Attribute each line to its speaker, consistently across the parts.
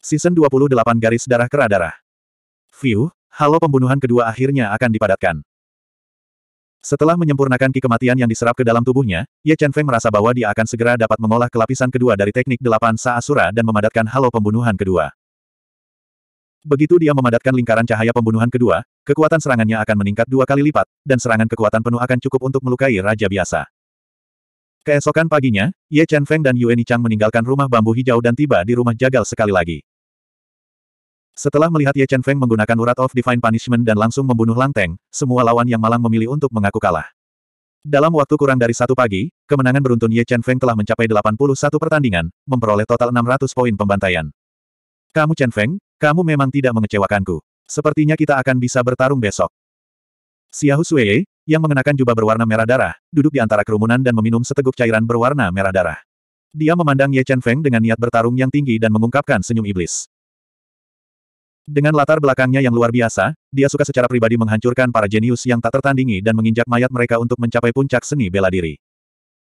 Speaker 1: Season 28 garis darah kera View, halo pembunuhan kedua akhirnya akan dipadatkan. Setelah menyempurnakan ki kematian yang diserap ke dalam tubuhnya, Ye Chen Feng merasa bahwa dia akan segera dapat mengolah kelapisan kedua dari teknik delapan Saasura dan memadatkan halo pembunuhan kedua. Begitu dia memadatkan lingkaran cahaya pembunuhan kedua, kekuatan serangannya akan meningkat dua kali lipat, dan serangan kekuatan penuh akan cukup untuk melukai Raja Biasa. Keesokan paginya, Ye Chen Feng dan Yue Nichang meninggalkan rumah bambu hijau dan tiba di rumah jagal sekali lagi. Setelah melihat Ye Chen Feng menggunakan urat of Divine Punishment dan langsung membunuh Lang Teng, semua lawan yang malang memilih untuk mengaku kalah. Dalam waktu kurang dari satu pagi, kemenangan beruntun Ye Chen Feng telah mencapai 81 pertandingan, memperoleh total 600 poin pembantaian. Kamu Chen Feng, kamu memang tidak mengecewakanku. Sepertinya kita akan bisa bertarung besok. Xiahu Sueye, yang mengenakan jubah berwarna merah darah, duduk di antara kerumunan dan meminum seteguk cairan berwarna merah darah. Dia memandang Ye Chen Feng dengan niat bertarung yang tinggi dan mengungkapkan senyum iblis. Dengan latar belakangnya yang luar biasa, dia suka secara pribadi menghancurkan para jenius yang tak tertandingi dan menginjak mayat mereka untuk mencapai puncak seni bela diri.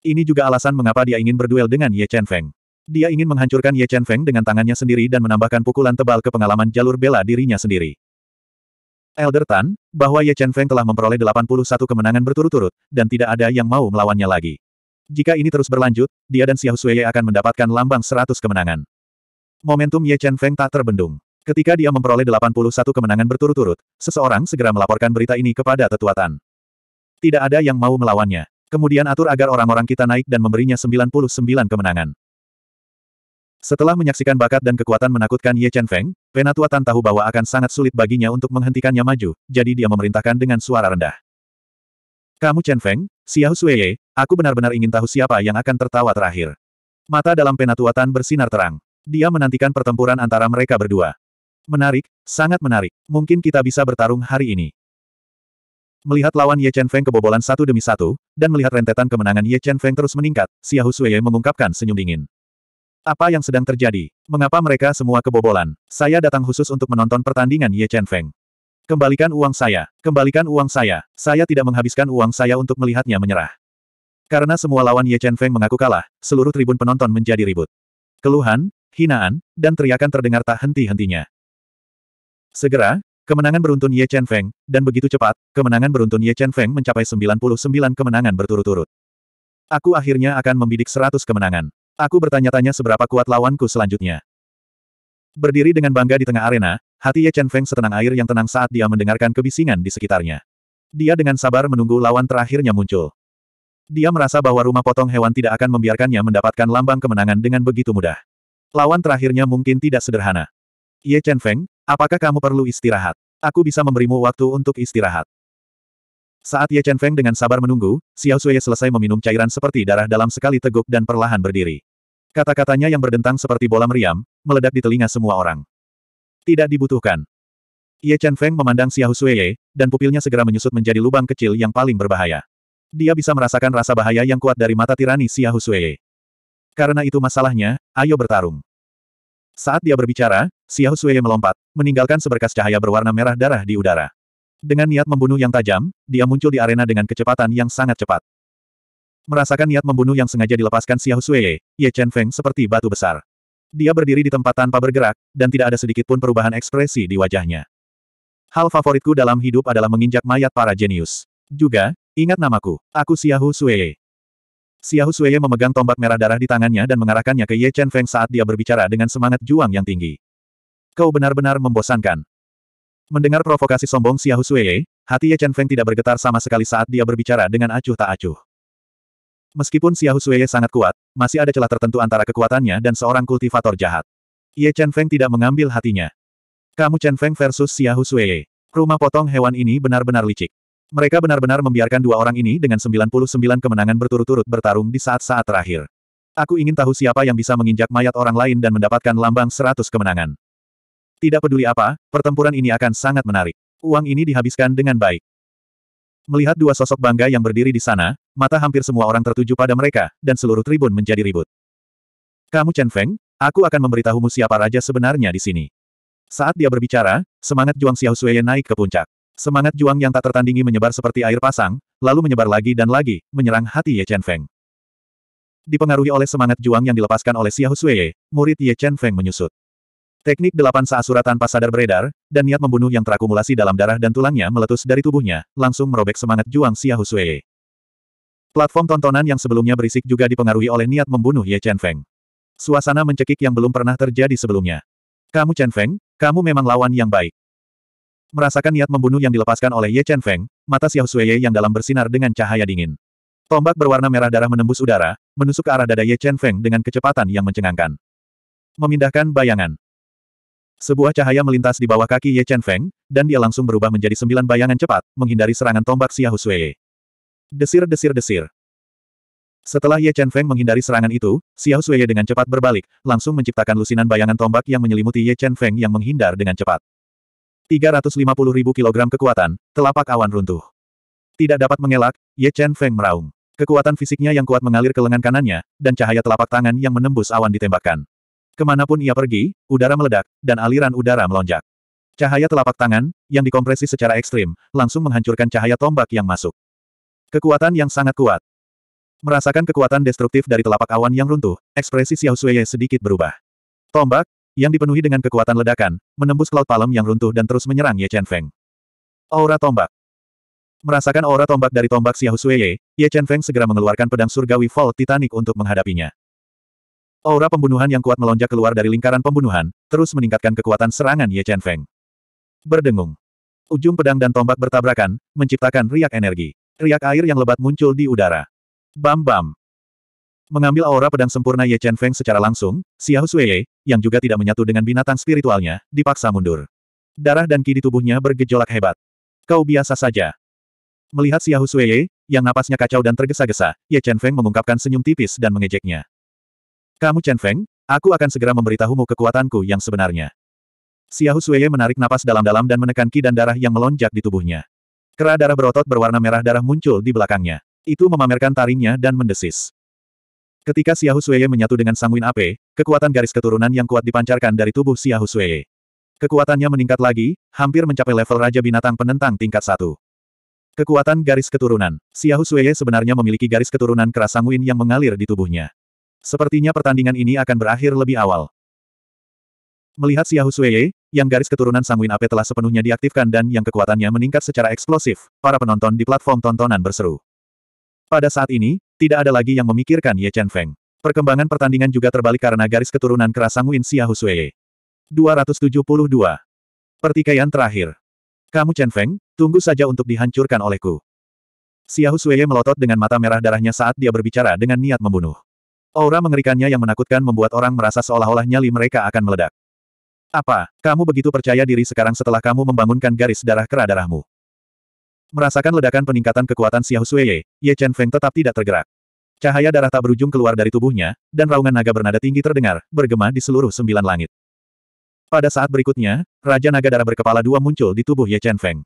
Speaker 1: Ini juga alasan mengapa dia ingin berduel dengan Ye Chen Feng. Dia ingin menghancurkan Ye Chen Feng dengan tangannya sendiri dan menambahkan pukulan tebal ke pengalaman jalur bela dirinya sendiri. Elder Tan, bahwa Ye Chen Feng telah memperoleh 81 kemenangan berturut-turut, dan tidak ada yang mau melawannya lagi. Jika ini terus berlanjut, dia dan Xiao Xueye akan mendapatkan lambang 100 kemenangan. Momentum Ye Chen Feng tak terbendung. Ketika dia memperoleh 81 kemenangan berturut-turut, seseorang segera melaporkan berita ini kepada tetua Tidak ada yang mau melawannya. Kemudian atur agar orang-orang kita naik dan memberinya 99 kemenangan. Setelah menyaksikan bakat dan kekuatan menakutkan Ye Chen Feng, Penatua tahu bahwa akan sangat sulit baginya untuk menghentikannya maju, jadi dia memerintahkan dengan suara rendah. Kamu Chen Feng, Xiao Ye, aku benar-benar ingin tahu siapa yang akan tertawa terakhir. Mata dalam Penatua bersinar terang. Dia menantikan pertempuran antara mereka berdua. Menarik, sangat menarik. Mungkin kita bisa bertarung hari ini. Melihat lawan Ye Chen Feng kebobolan satu demi satu, dan melihat rentetan kemenangan Ye Chen Feng terus meningkat, Xiahu Sueye mengungkapkan senyum dingin. Apa yang sedang terjadi? Mengapa mereka semua kebobolan? Saya datang khusus untuk menonton pertandingan Ye Chen Feng. Kembalikan uang saya, kembalikan uang saya. Saya tidak menghabiskan uang saya untuk melihatnya menyerah. Karena semua lawan Ye Chen Feng mengaku kalah, seluruh tribun penonton menjadi ribut. Keluhan, hinaan, dan teriakan terdengar tak henti-hentinya. Segera, kemenangan beruntun Ye Chen Feng, dan begitu cepat, kemenangan beruntun Ye Chen Feng mencapai 99 kemenangan berturut-turut. Aku akhirnya akan membidik 100 kemenangan. Aku bertanya-tanya seberapa kuat lawanku selanjutnya. Berdiri dengan bangga di tengah arena, hati Ye Chen Feng setenang air yang tenang saat dia mendengarkan kebisingan di sekitarnya. Dia dengan sabar menunggu lawan terakhirnya muncul. Dia merasa bahwa rumah potong hewan tidak akan membiarkannya mendapatkan lambang kemenangan dengan begitu mudah. Lawan terakhirnya mungkin tidak sederhana. Ye Chen Feng, Apakah kamu perlu istirahat? Aku bisa memberimu waktu untuk istirahat. Saat Ye Chen Feng dengan sabar menunggu, Xiao Xue selesai meminum cairan seperti darah dalam sekali teguk dan perlahan berdiri. Kata-katanya yang berdentang seperti bola meriam, meledak di telinga semua orang. Tidak dibutuhkan. Ye Chen Feng memandang Xiao Xue dan pupilnya segera menyusut menjadi lubang kecil yang paling berbahaya. Dia bisa merasakan rasa bahaya yang kuat dari mata tirani Xiao Xue Karena itu masalahnya, ayo bertarung. Saat dia berbicara, Xiao Sui melompat, meninggalkan seberkas cahaya berwarna merah darah di udara. Dengan niat membunuh yang tajam, dia muncul di arena dengan kecepatan yang sangat cepat. Merasakan niat membunuh yang sengaja dilepaskan Xiao Sui, Ye Chen Feng seperti batu besar. Dia berdiri di tempat tanpa bergerak, dan tidak ada sedikit pun perubahan ekspresi di wajahnya. Hal favoritku dalam hidup adalah menginjak mayat para jenius. Juga, ingat namaku, aku Xiao Sui. Xiao Sui memegang tombak merah darah di tangannya dan mengarahkannya ke Ye Chen Feng saat dia berbicara dengan semangat juang yang tinggi. Kau benar-benar membosankan. Mendengar provokasi sombong Xiahu Sui, hati Ye Chen Feng tidak bergetar sama sekali saat dia berbicara dengan acuh tak acuh. Meskipun Xiahu Sui sangat kuat, masih ada celah tertentu antara kekuatannya dan seorang kultivator jahat. Ye Chen Feng tidak mengambil hatinya. Kamu Chen Feng versus Xiahu Sui. Rumah potong hewan ini benar-benar licik. Mereka benar-benar membiarkan dua orang ini dengan 99 kemenangan berturut-turut bertarung di saat-saat terakhir. Aku ingin tahu siapa yang bisa menginjak mayat orang lain dan mendapatkan lambang 100 kemenangan. Tidak peduli apa, pertempuran ini akan sangat menarik. Uang ini dihabiskan dengan baik. Melihat dua sosok bangga yang berdiri di sana, mata hampir semua orang tertuju pada mereka, dan seluruh tribun menjadi ribut. Kamu Chen Feng, aku akan memberitahumu siapa raja sebenarnya di sini. Saat dia berbicara, semangat Juang Xiao Xueye naik ke puncak. Semangat Juang yang tak tertandingi menyebar seperti air pasang, lalu menyebar lagi dan lagi, menyerang hati Ye Chen Feng. Dipengaruhi oleh semangat juang yang dilepaskan oleh Xiao Xueye, murid Ye Chen Feng menyusut. Teknik delapan Saasura tanpa sadar beredar, dan niat membunuh yang terakumulasi dalam darah dan tulangnya meletus dari tubuhnya, langsung merobek semangat Juang Xiahusue. Platform tontonan yang sebelumnya berisik juga dipengaruhi oleh niat membunuh Ye Chen Feng. Suasana mencekik yang belum pernah terjadi sebelumnya. Kamu Chen Feng, kamu memang lawan yang baik. Merasakan niat membunuh yang dilepaskan oleh Ye Chen Feng, mata Xiahusue yang dalam bersinar dengan cahaya dingin. Tombak berwarna merah darah menembus udara, menusuk ke arah dada Ye Chen Feng dengan kecepatan yang mencengangkan. Memindahkan bayangan. Sebuah cahaya melintas di bawah kaki Ye Chen Feng, dan dia langsung berubah menjadi sembilan bayangan cepat, menghindari serangan tombak Xia Sui. Desir desir desir. Setelah Ye Chen Feng menghindari serangan itu, Xia Sui dengan cepat berbalik, langsung menciptakan lusinan bayangan tombak yang menyelimuti Ye Chen Feng yang menghindar dengan cepat. 350 ribu kilogram kekuatan, telapak awan runtuh. Tidak dapat mengelak, Ye Chen Feng meraung. Kekuatan fisiknya yang kuat mengalir ke lengan kanannya, dan cahaya telapak tangan yang menembus awan ditembakkan. Kemanapun ia pergi, udara meledak, dan aliran udara melonjak. Cahaya telapak tangan, yang dikompresi secara ekstrim, langsung menghancurkan cahaya tombak yang masuk. Kekuatan yang sangat kuat. Merasakan kekuatan destruktif dari telapak awan yang runtuh, ekspresi Xiao Xueye sedikit berubah. Tombak, yang dipenuhi dengan kekuatan ledakan, menembus cloud palem yang runtuh dan terus menyerang Ye Chen Feng. Aura tombak. Merasakan aura tombak dari tombak Xiao Xueye, Ye Chen Feng segera mengeluarkan pedang surgawi Fall Titanic untuk menghadapinya. Aura pembunuhan yang kuat melonjak keluar dari lingkaran pembunuhan, terus meningkatkan kekuatan serangan Ye Chen Feng. Berdengung. Ujung pedang dan tombak bertabrakan, menciptakan riak energi. Riak air yang lebat muncul di udara. Bam-bam. Mengambil aura pedang sempurna Ye Chen Feng secara langsung, Xiao Sui, yang juga tidak menyatu dengan binatang spiritualnya, dipaksa mundur. Darah dan ki di tubuhnya bergejolak hebat. Kau biasa saja. Melihat Xiao Sui, yang napasnya kacau dan tergesa-gesa, Ye Chen Feng mengungkapkan senyum tipis dan mengejeknya. Kamu Chen Feng, aku akan segera memberitahumu kekuatanku yang sebenarnya. Xiao Sueye menarik napas dalam-dalam dan menekan ki dan darah yang melonjak di tubuhnya. Kera darah berotot berwarna merah darah muncul di belakangnya. Itu memamerkan taringnya dan mendesis. Ketika Xiao Sueye menyatu dengan Sangwin Ape, kekuatan garis keturunan yang kuat dipancarkan dari tubuh Xiao Sueye. Kekuatannya meningkat lagi, hampir mencapai level Raja Binatang Penentang tingkat 1. Kekuatan garis keturunan. Xiao Sueye sebenarnya memiliki garis keturunan keras Sangwin yang mengalir di tubuhnya. Sepertinya pertandingan ini akan berakhir lebih awal. Melihat Xiahu Sueye, yang garis keturunan Sangwin Ape telah sepenuhnya diaktifkan dan yang kekuatannya meningkat secara eksplosif, para penonton di platform tontonan berseru. Pada saat ini, tidak ada lagi yang memikirkan Ye Chen Feng. Perkembangan pertandingan juga terbalik karena garis keturunan keras Sanguin Xiahu Sueye. 272. Pertikaian terakhir. Kamu Chen Feng, tunggu saja untuk dihancurkan olehku. Xiahu Sueye melotot dengan mata merah darahnya saat dia berbicara dengan niat membunuh. Aura mengerikannya yang menakutkan membuat orang merasa seolah-olah nyali mereka akan meledak. Apa, kamu begitu percaya diri sekarang setelah kamu membangunkan garis darah kera darahmu? Merasakan ledakan peningkatan kekuatan Xiao Sueye, Ye Chen Feng tetap tidak tergerak. Cahaya darah tak berujung keluar dari tubuhnya, dan raungan naga bernada tinggi terdengar, bergema di seluruh sembilan langit. Pada saat berikutnya, Raja Naga Darah berkepala dua muncul di tubuh Ye Chen Feng.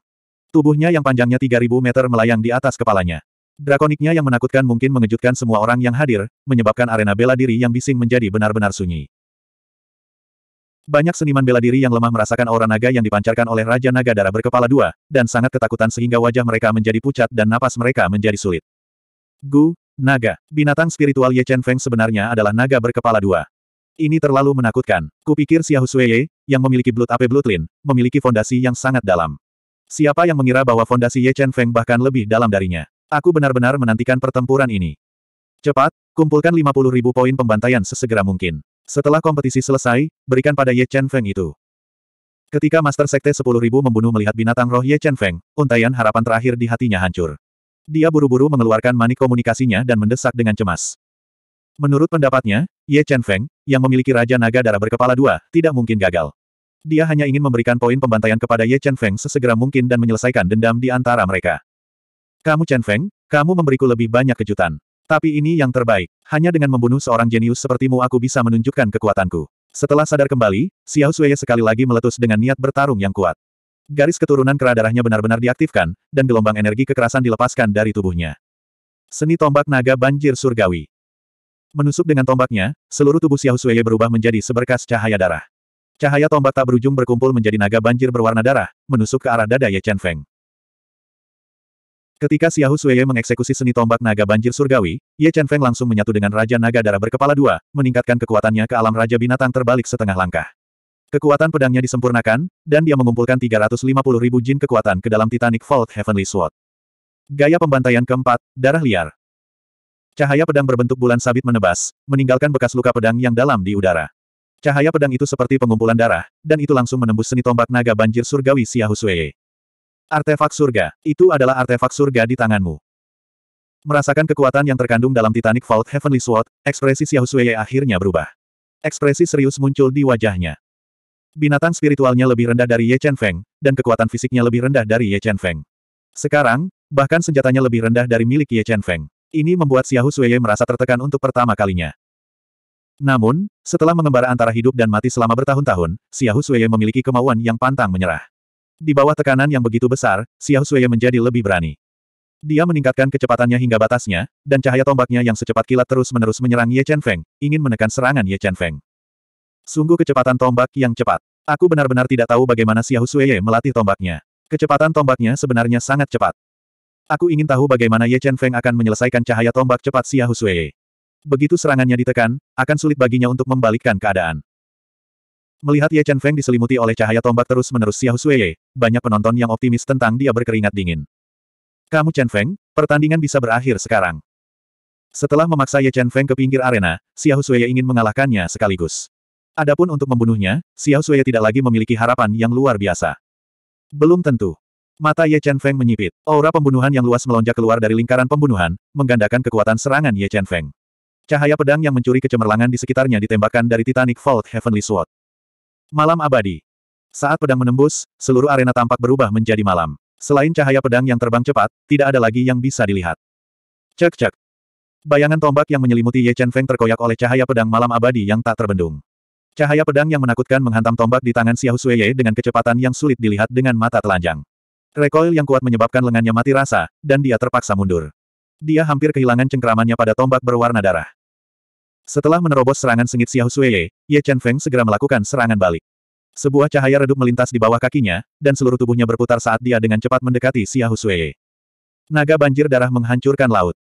Speaker 1: Tubuhnya yang panjangnya 3.000 meter melayang di atas kepalanya. Drakoniknya yang menakutkan mungkin mengejutkan semua orang yang hadir, menyebabkan arena bela diri yang bising menjadi benar-benar sunyi. Banyak seniman bela diri yang lemah merasakan aura naga yang dipancarkan oleh Raja Naga Darah berkepala dua, dan sangat ketakutan sehingga wajah mereka menjadi pucat dan napas mereka menjadi sulit. Gu, Naga, binatang spiritual Ye Chen Feng sebenarnya adalah naga berkepala dua. Ini terlalu menakutkan. Kupikir Hu Sueye, yang memiliki Blood Ape Bloodlin, memiliki fondasi yang sangat dalam. Siapa yang mengira bahwa fondasi Ye Chen Feng bahkan lebih dalam darinya? Aku benar-benar menantikan pertempuran ini. Cepat, kumpulkan 50 ribu poin pembantaian sesegera mungkin. Setelah kompetisi selesai, berikan pada Ye Chen Feng itu. Ketika Master Sekte ribu membunuh melihat binatang roh Ye Chen Feng, untayan harapan terakhir di hatinya hancur. Dia buru-buru mengeluarkan manik komunikasinya dan mendesak dengan cemas. Menurut pendapatnya, Ye Chen Feng, yang memiliki Raja Naga Darah berkepala dua, tidak mungkin gagal. Dia hanya ingin memberikan poin pembantaian kepada Ye Chen Feng sesegera mungkin dan menyelesaikan dendam di antara mereka. Kamu Chen Feng, kamu memberiku lebih banyak kejutan. Tapi ini yang terbaik. Hanya dengan membunuh seorang jenius sepertimu aku bisa menunjukkan kekuatanku. Setelah sadar kembali, Xiao Xueye sekali lagi meletus dengan niat bertarung yang kuat. Garis keturunan kera darahnya benar-benar diaktifkan, dan gelombang energi kekerasan dilepaskan dari tubuhnya. Seni tombak naga banjir surgawi. Menusuk dengan tombaknya, seluruh tubuh Xiao Xueye berubah menjadi seberkas cahaya darah. Cahaya tombak tak berujung berkumpul menjadi naga banjir berwarna darah, menusuk ke arah dada Ye Chen Feng. Ketika Xiahu Sueye mengeksekusi seni tombak naga banjir surgawi, Ye Chen Feng langsung menyatu dengan Raja Naga Darah berkepala dua, meningkatkan kekuatannya ke alam Raja Binatang terbalik setengah langkah. Kekuatan pedangnya disempurnakan, dan dia mengumpulkan 350 ribu jin kekuatan ke dalam Titanic Vault Heavenly Sword. Gaya pembantaian keempat, darah liar. Cahaya pedang berbentuk bulan sabit menebas, meninggalkan bekas luka pedang yang dalam di udara. Cahaya pedang itu seperti pengumpulan darah, dan itu langsung menembus seni tombak naga banjir surgawi Xiahu Sui. Artefak surga, itu adalah artefak surga di tanganmu. Merasakan kekuatan yang terkandung dalam Titanic Vault Heavenly Sword, ekspresi Xiao akhirnya berubah. Ekspresi serius muncul di wajahnya. Binatang spiritualnya lebih rendah dari Ye Chen Feng, dan kekuatan fisiknya lebih rendah dari Ye Chen Feng. Sekarang, bahkan senjatanya lebih rendah dari milik Ye Chen Feng. Ini membuat Xiao Sui merasa tertekan untuk pertama kalinya. Namun, setelah mengembara antara hidup dan mati selama bertahun-tahun, Xiao Sui memiliki kemauan yang pantang menyerah. Di bawah tekanan yang begitu besar, Xiao Xueye menjadi lebih berani. Dia meningkatkan kecepatannya hingga batasnya, dan cahaya tombaknya yang secepat kilat terus-menerus menyerang Ye Chen Feng, ingin menekan serangan Ye Chen Feng. Sungguh kecepatan tombak yang cepat. Aku benar-benar tidak tahu bagaimana Xiao Xueye melatih tombaknya. Kecepatan tombaknya sebenarnya sangat cepat. Aku ingin tahu bagaimana Ye Chen Feng akan menyelesaikan cahaya tombak cepat Xiao Xueye. Begitu serangannya ditekan, akan sulit baginya untuk membalikkan keadaan. Melihat Ye Chen Feng diselimuti oleh cahaya tombak terus-menerus Xiao Ye banyak penonton yang optimis tentang dia berkeringat dingin. Kamu Chen Feng, pertandingan bisa berakhir sekarang. Setelah memaksa Ye Chen Feng ke pinggir arena, Xiao Ye ingin mengalahkannya sekaligus. Adapun untuk membunuhnya, Xiao Ye tidak lagi memiliki harapan yang luar biasa. Belum tentu. Mata Ye Chen Feng menyipit. Aura pembunuhan yang luas melonjak keluar dari lingkaran pembunuhan, menggandakan kekuatan serangan Ye Chen Feng. Cahaya pedang yang mencuri kecemerlangan di sekitarnya ditembakkan dari Titanic Vault Heavenly Sword. Malam abadi. Saat pedang menembus, seluruh arena tampak berubah menjadi malam. Selain cahaya pedang yang terbang cepat, tidak ada lagi yang bisa dilihat. Cek-cek. Bayangan tombak yang menyelimuti Ye Chen Feng terkoyak oleh cahaya pedang malam abadi yang tak terbendung. Cahaya pedang yang menakutkan menghantam tombak di tangan Xiao Ye dengan kecepatan yang sulit dilihat dengan mata telanjang. Recoil yang kuat menyebabkan lengannya mati rasa, dan dia terpaksa mundur. Dia hampir kehilangan cengkeramannya pada tombak berwarna darah. Setelah menerobos serangan sengit Xiao Sueye, Ye Chen Feng segera melakukan serangan balik. Sebuah cahaya redup melintas di bawah kakinya, dan seluruh tubuhnya berputar saat dia dengan cepat mendekati Xiao Sueye. Naga banjir darah menghancurkan laut.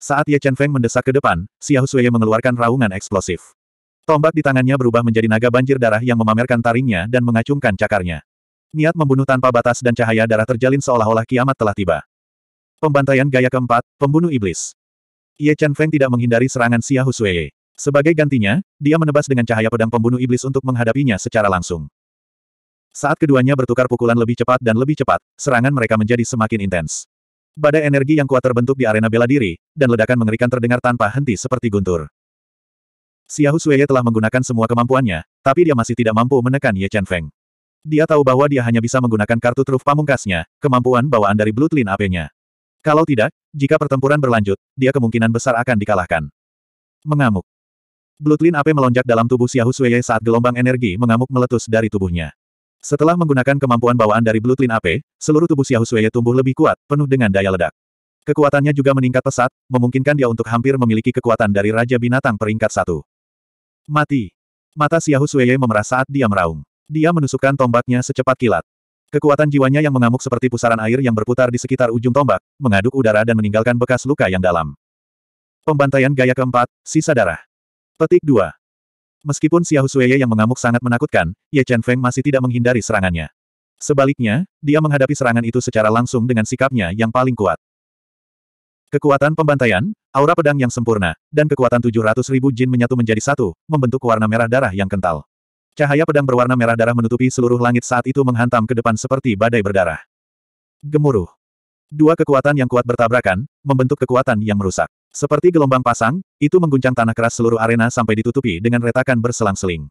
Speaker 1: Saat Ye Chen Feng mendesak ke depan, Xiao Sueye mengeluarkan raungan eksplosif. Tombak di tangannya berubah menjadi naga banjir darah yang memamerkan taringnya dan mengacungkan cakarnya. Niat membunuh tanpa batas dan cahaya darah terjalin seolah-olah kiamat telah tiba. Pembantaian gaya keempat, pembunuh iblis. Ye Chen Feng tidak menghindari serangan Xia Husue. Sebagai gantinya, dia menebas dengan cahaya pedang pembunuh iblis untuk menghadapinya secara langsung. Saat keduanya bertukar pukulan lebih cepat dan lebih cepat, serangan mereka menjadi semakin intens. Badai energi yang kuat terbentuk di arena bela diri, dan ledakan mengerikan terdengar tanpa henti seperti guntur. Xia Sueye telah menggunakan semua kemampuannya, tapi dia masih tidak mampu menekan Ye Chen Feng. Dia tahu bahwa dia hanya bisa menggunakan kartu truf pamungkasnya, kemampuan bawaan dari Bloodline AP-nya. Kalau tidak, jika pertempuran berlanjut, dia kemungkinan besar akan dikalahkan. Mengamuk. Blutlin Ape melonjak dalam tubuh Xiahu Sueye saat gelombang energi mengamuk meletus dari tubuhnya. Setelah menggunakan kemampuan bawaan dari Blutlin Ape, seluruh tubuh Xiahu Sueye tumbuh lebih kuat, penuh dengan daya ledak. Kekuatannya juga meningkat pesat, memungkinkan dia untuk hampir memiliki kekuatan dari Raja Binatang peringkat satu. Mati. Mata Xiahu Sueye memerah saat dia meraung. Dia menusukkan tombaknya secepat kilat. Kekuatan jiwanya yang mengamuk seperti pusaran air yang berputar di sekitar ujung tombak, mengaduk udara dan meninggalkan bekas luka yang dalam. Pembantaian gaya keempat, sisa darah. Petik 2. Meskipun Xiao Xueye yang mengamuk sangat menakutkan, Ye Chen Feng masih tidak menghindari serangannya. Sebaliknya, dia menghadapi serangan itu secara langsung dengan sikapnya yang paling kuat. Kekuatan pembantaian, aura pedang yang sempurna, dan kekuatan ratus ribu jin menyatu menjadi satu, membentuk warna merah darah yang kental. Cahaya pedang berwarna merah darah menutupi seluruh langit saat itu menghantam ke depan seperti badai berdarah. Gemuruh. Dua kekuatan yang kuat bertabrakan, membentuk kekuatan yang merusak. Seperti gelombang pasang, itu mengguncang tanah keras seluruh arena sampai ditutupi dengan retakan berselang-seling.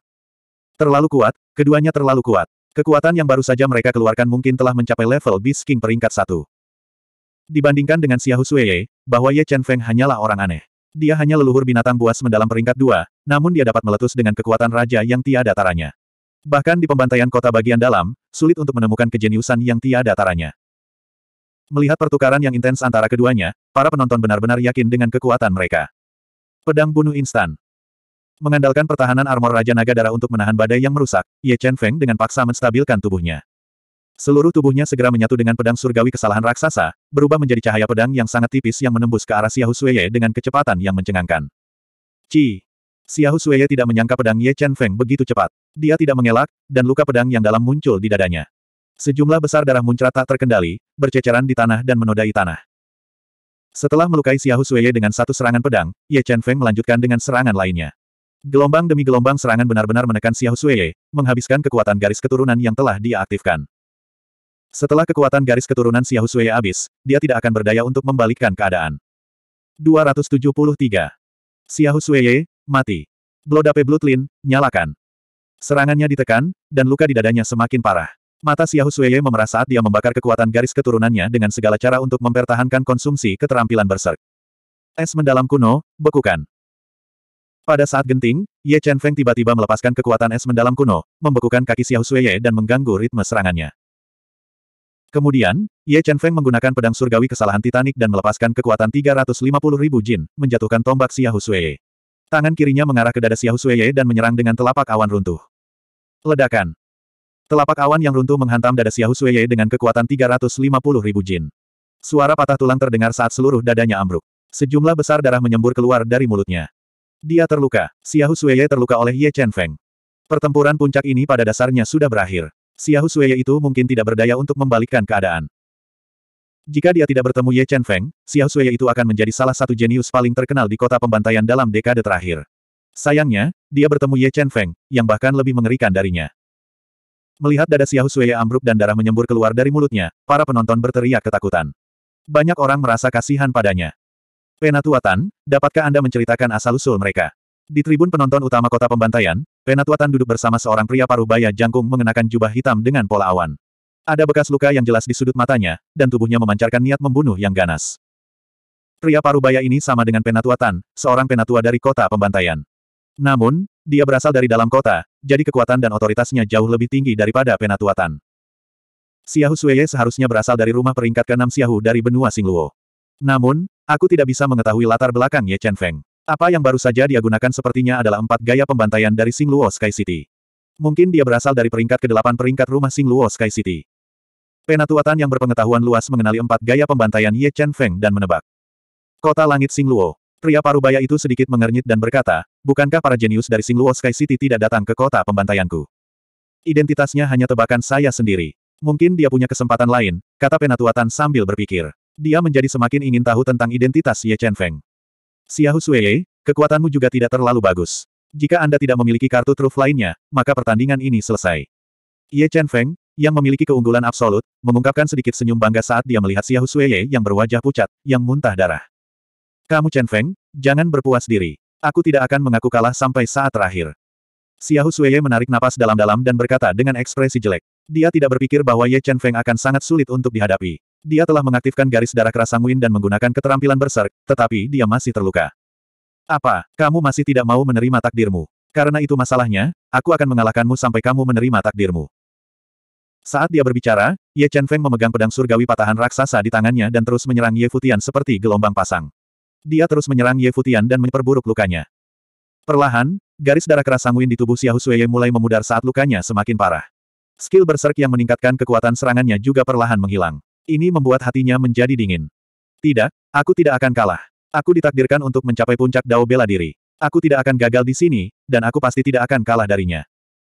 Speaker 1: Terlalu kuat, keduanya terlalu kuat. Kekuatan yang baru saja mereka keluarkan mungkin telah mencapai level Beast King peringkat satu. Dibandingkan dengan Xiahou bahwa Ye Chen Feng hanyalah orang aneh. Dia hanya leluhur binatang buas mendalam peringkat dua, namun dia dapat meletus dengan kekuatan raja yang tiada taranya. Bahkan di pembantaian kota bagian dalam, sulit untuk menemukan kejeniusan yang tiada taranya. Melihat pertukaran yang intens antara keduanya, para penonton benar-benar yakin dengan kekuatan mereka. Pedang bunuh instan. Mengandalkan pertahanan armor Raja Naga Darah untuk menahan badai yang merusak, Ye Chen Feng dengan paksa menstabilkan tubuhnya. Seluruh tubuhnya segera menyatu dengan pedang surgawi kesalahan raksasa, berubah menjadi cahaya pedang yang sangat tipis yang menembus ke arah Xiahou Sueye dengan kecepatan yang mencengangkan. Ci! Xiahu Sueye tidak menyangka pedang Ye Chen Feng begitu cepat. Dia tidak mengelak, dan luka pedang yang dalam muncul di dadanya. Sejumlah besar darah muncrat tak terkendali, berceceran di tanah dan menodai tanah. Setelah melukai Xiahu Sueye dengan satu serangan pedang, Ye Chen Feng melanjutkan dengan serangan lainnya. Gelombang demi gelombang serangan benar-benar menekan Xiahu Sueye, menghabiskan kekuatan garis keturunan yang telah dia aktifkan. Setelah kekuatan garis keturunan Xiahu Sui habis, dia tidak akan berdaya untuk membalikkan keadaan. 273. Xiahu Sui, Mati. Blodape Blutlin, nyalakan. Serangannya ditekan, dan luka di dadanya semakin parah. Mata Xiahu Sueye memerah saat dia membakar kekuatan garis keturunannya dengan segala cara untuk mempertahankan konsumsi keterampilan berserk. Es mendalam kuno, bekukan. Pada saat genting, Ye Chen Feng tiba-tiba melepaskan kekuatan es mendalam kuno, membekukan kaki Xiahu Sueye dan mengganggu ritme serangannya. Kemudian, Ye Chen Feng menggunakan pedang surgawi kesalahan Titanic dan melepaskan kekuatan 350 ribu jin, menjatuhkan tombak Xiahu Sueye. Tangan kirinya mengarah ke dada Xiao Xueye dan menyerang dengan telapak awan runtuh. Ledakan. Telapak awan yang runtuh menghantam dada Xiao Xueye dengan kekuatan 350 ribu jin. Suara patah tulang terdengar saat seluruh dadanya ambruk. Sejumlah besar darah menyembur keluar dari mulutnya. Dia terluka. Xiao Xueye terluka oleh Ye Chen Feng. Pertempuran puncak ini pada dasarnya sudah berakhir. Xiao Xueye itu mungkin tidak berdaya untuk membalikkan keadaan. Jika dia tidak bertemu Ye Chen Feng, Xiao Sui itu akan menjadi salah satu jenius paling terkenal di kota pembantaian dalam dekade terakhir. Sayangnya, dia bertemu Ye Chen Feng, yang bahkan lebih mengerikan darinya. Melihat dada Xiao Sui ambruk dan darah menyembur keluar dari mulutnya, para penonton berteriak ketakutan. Banyak orang merasa kasihan padanya. Penatuatan, dapatkah Anda menceritakan asal-usul mereka? Di tribun penonton utama kota pembantaian, Penatuatan duduk bersama seorang pria paruh baya jangkung mengenakan jubah hitam dengan pola awan. Ada bekas luka yang jelas di sudut matanya, dan tubuhnya memancarkan niat membunuh yang ganas. Pria parubaya ini sama dengan Penatua Tan, seorang penatua dari kota pembantaian. Namun, dia berasal dari dalam kota, jadi kekuatan dan otoritasnya jauh lebih tinggi daripada Penatua Tan. Siahu Sueye seharusnya berasal dari rumah peringkat ke keenam Siahu dari benua Singluo. Namun, aku tidak bisa mengetahui latar belakang Ye Chen Feng. Apa yang baru saja dia gunakan sepertinya adalah empat gaya pembantaian dari Singluo Sky City. Mungkin dia berasal dari peringkat ke-8 peringkat rumah Singluo Sky City. Penatuatan yang berpengetahuan luas mengenali empat gaya pembantaian Ye Chen Feng dan menebak. Kota Langit Singluo. Pria parubaya itu sedikit mengernyit dan berkata, bukankah para jenius dari Singluo Sky City tidak datang ke kota pembantaianku? Identitasnya hanya tebakan saya sendiri. Mungkin dia punya kesempatan lain, kata penatuatan sambil berpikir. Dia menjadi semakin ingin tahu tentang identitas Ye Chen Feng. Xiahu Sueye, kekuatanmu juga tidak terlalu bagus. Jika Anda tidak memiliki kartu truf lainnya, maka pertandingan ini selesai. Ye Chen Feng, yang memiliki keunggulan absolut, mengungkapkan sedikit senyum bangga saat dia melihat Xiahu Sueye yang berwajah pucat, yang muntah darah. Kamu Chen Feng, jangan berpuas diri. Aku tidak akan mengaku kalah sampai saat terakhir. Xiahu Sueye menarik napas dalam-dalam dan berkata dengan ekspresi jelek. Dia tidak berpikir bahwa Ye Chen Feng akan sangat sulit untuk dihadapi. Dia telah mengaktifkan garis darah kerasanguin dan menggunakan keterampilan berserk, tetapi dia masih terluka. Apa, kamu masih tidak mau menerima takdirmu? Karena itu masalahnya, aku akan mengalahkanmu sampai kamu menerima takdirmu. Saat dia berbicara, Ye Chen Feng memegang pedang surgawi patahan raksasa di tangannya dan terus menyerang Ye Futian seperti gelombang pasang. Dia terus menyerang Ye Futian dan memperburuk lukanya. Perlahan, garis darah keras sanguin di tubuh Xiao Sueye mulai memudar saat lukanya semakin parah. Skill berserk yang meningkatkan kekuatan serangannya juga perlahan menghilang. Ini membuat hatinya menjadi dingin. Tidak, aku tidak akan kalah. Aku ditakdirkan untuk mencapai puncak dao bela diri. Aku tidak akan gagal di sini, dan aku pasti tidak akan kalah darinya.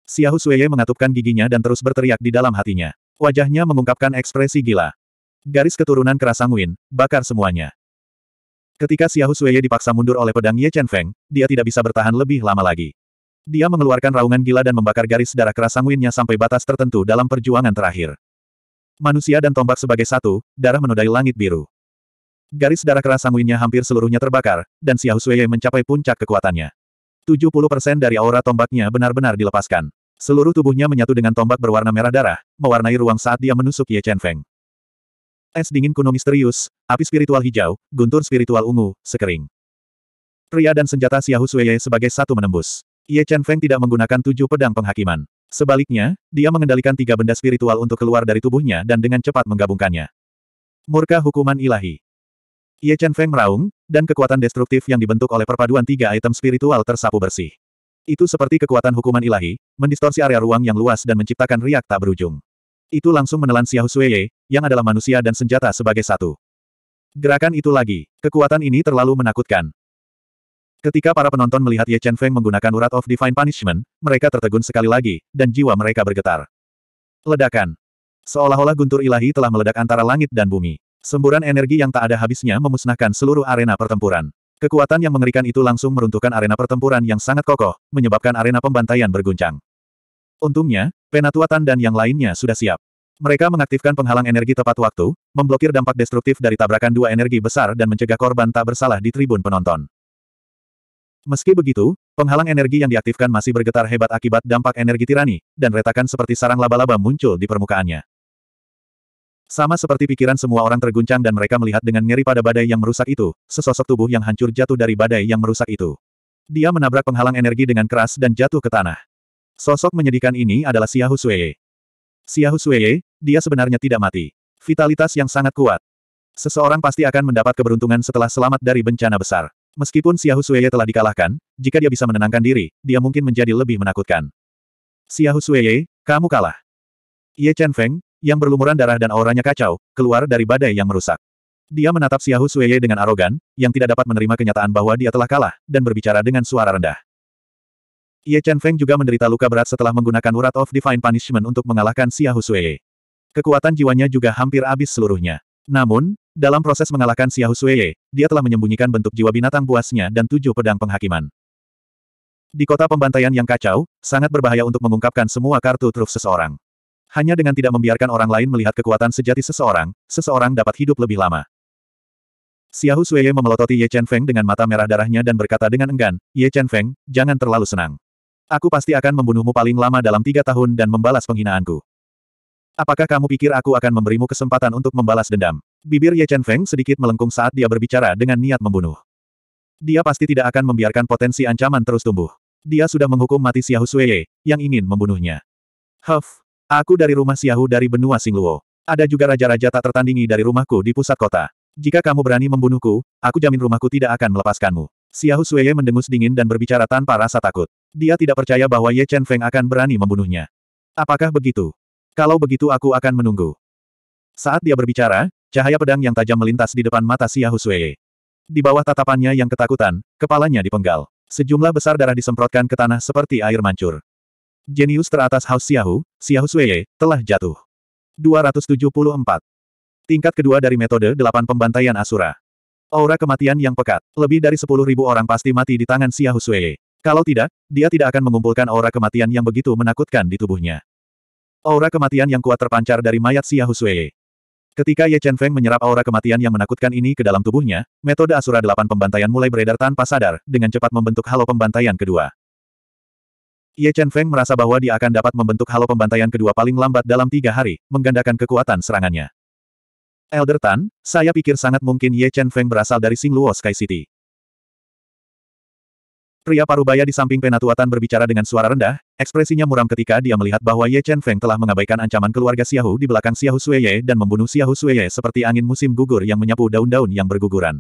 Speaker 1: Xiahu Sueye mengatupkan giginya dan terus berteriak di dalam hatinya. Wajahnya mengungkapkan ekspresi gila. Garis keturunan kerasang Win, bakar semuanya. Ketika Xiahu Sueye dipaksa mundur oleh pedang Ye Chen Feng, dia tidak bisa bertahan lebih lama lagi. Dia mengeluarkan raungan gila dan membakar garis darah kerasang Winnya sampai batas tertentu dalam perjuangan terakhir. Manusia dan tombak sebagai satu, darah menodai langit biru. Garis darah kerasang Winnya hampir seluruhnya terbakar, dan Xiahu Sueye mencapai puncak kekuatannya. 70% dari aura tombaknya benar-benar dilepaskan. Seluruh tubuhnya menyatu dengan tombak berwarna merah darah, mewarnai ruang saat dia menusuk Ye Chen Feng. Es dingin kuno misterius, api spiritual hijau, guntur spiritual ungu, sekering. Pria dan senjata Xiahu Suiye sebagai satu menembus. Ye Chen Feng tidak menggunakan tujuh pedang penghakiman. Sebaliknya, dia mengendalikan tiga benda spiritual untuk keluar dari tubuhnya dan dengan cepat menggabungkannya. Murka hukuman ilahi. Ye Chen Feng meraung, dan kekuatan destruktif yang dibentuk oleh perpaduan tiga item spiritual tersapu bersih. Itu seperti kekuatan hukuman ilahi, mendistorsi area ruang yang luas dan menciptakan riak tak berujung. Itu langsung menelan Xiao Sueye, yang adalah manusia dan senjata sebagai satu. Gerakan itu lagi. Kekuatan ini terlalu menakutkan. Ketika para penonton melihat Ye Chen Feng menggunakan urat of divine punishment, mereka tertegun sekali lagi, dan jiwa mereka bergetar. Ledakan. Seolah-olah guntur ilahi telah meledak antara langit dan bumi. Semburan energi yang tak ada habisnya memusnahkan seluruh arena pertempuran. Kekuatan yang mengerikan itu langsung meruntuhkan arena pertempuran yang sangat kokoh, menyebabkan arena pembantaian berguncang. Untungnya, Penatua dan yang lainnya sudah siap. Mereka mengaktifkan penghalang energi tepat waktu, memblokir dampak destruktif dari tabrakan dua energi besar dan mencegah korban tak bersalah di tribun penonton. Meski begitu, penghalang energi yang diaktifkan masih bergetar hebat akibat dampak energi tirani, dan retakan seperti sarang laba-laba muncul di permukaannya. Sama seperti pikiran semua orang terguncang dan mereka melihat dengan ngeri pada badai yang merusak itu, sesosok tubuh yang hancur jatuh dari badai yang merusak itu. Dia menabrak penghalang energi dengan keras dan jatuh ke tanah. Sosok menyedihkan ini adalah Xiahu Sueye. Xiahu Sueye, dia sebenarnya tidak mati. Vitalitas yang sangat kuat. Seseorang pasti akan mendapat keberuntungan setelah selamat dari bencana besar. Meskipun Xiahu Sueye telah dikalahkan, jika dia bisa menenangkan diri, dia mungkin menjadi lebih menakutkan. Xiahu Sueye, kamu kalah. Ye Chen Feng, yang berlumuran darah dan auranya kacau, keluar dari badai yang merusak. Dia menatap Xiahu Sueye dengan arogan, yang tidak dapat menerima kenyataan bahwa dia telah kalah, dan berbicara dengan suara rendah. Ye Chen Feng juga menderita luka berat setelah menggunakan urat of Divine Punishment untuk mengalahkan Xiahu Sueye. Kekuatan jiwanya juga hampir habis seluruhnya. Namun, dalam proses mengalahkan Xiahu Sueye, dia telah menyembunyikan bentuk jiwa binatang buasnya dan tujuh pedang penghakiman. Di kota pembantaian yang kacau, sangat berbahaya untuk mengungkapkan semua kartu truf seseorang. Hanya dengan tidak membiarkan orang lain melihat kekuatan sejati seseorang, seseorang dapat hidup lebih lama. Xiahu Sueye memelototi Ye Chen Feng dengan mata merah darahnya dan berkata dengan enggan, Ye Chen Feng, jangan terlalu senang. Aku pasti akan membunuhmu paling lama dalam tiga tahun dan membalas penghinaanku. Apakah kamu pikir aku akan memberimu kesempatan untuk membalas dendam? Bibir Ye Chen Feng sedikit melengkung saat dia berbicara dengan niat membunuh. Dia pasti tidak akan membiarkan potensi ancaman terus tumbuh. Dia sudah menghukum mati Xiahu Sueye, yang ingin membunuhnya. Huff, Aku dari rumah Xiahu dari benua Singluo. Ada juga raja-raja tak tertandingi dari rumahku di pusat kota. Jika kamu berani membunuhku, aku jamin rumahku tidak akan melepaskanmu. Xiahu Sueye mendengus dingin dan berbicara tanpa rasa takut. Dia tidak percaya bahwa Ye Chen Feng akan berani membunuhnya. Apakah begitu? Kalau begitu aku akan menunggu. Saat dia berbicara, cahaya pedang yang tajam melintas di depan mata Xiahu Sueye. Di bawah tatapannya yang ketakutan, kepalanya dipenggal. Sejumlah besar darah disemprotkan ke tanah seperti air mancur. Jenius teratas Haus Xiahu, Xiahu Sueye, telah jatuh. 274. Tingkat kedua dari metode delapan pembantaian Asura. Aura kematian yang pekat. Lebih dari sepuluh ribu orang pasti mati di tangan Xiahu Sueye. Kalau tidak, dia tidak akan mengumpulkan aura kematian yang begitu menakutkan di tubuhnya. Aura kematian yang kuat terpancar dari mayat Xiahu Sueye. Ketika Ye Chen Feng menyerap aura kematian yang menakutkan ini ke dalam tubuhnya, metode Asura delapan pembantaian mulai beredar tanpa sadar, dengan cepat membentuk halo pembantaian kedua. Ye Chen Feng merasa bahwa dia akan dapat membentuk halo pembantaian kedua paling lambat dalam tiga hari, menggandakan kekuatan serangannya. Elder Tan, saya pikir sangat mungkin Ye Chen Feng berasal dari Singluo Sky City. Pria parubaya di samping penatuatan berbicara dengan suara rendah, ekspresinya muram ketika dia melihat bahwa Ye Chen Feng telah mengabaikan ancaman keluarga Xiahu di belakang Xiahu Sueye dan membunuh Xiahu Sueye seperti angin musim gugur yang menyapu daun-daun yang berguguran.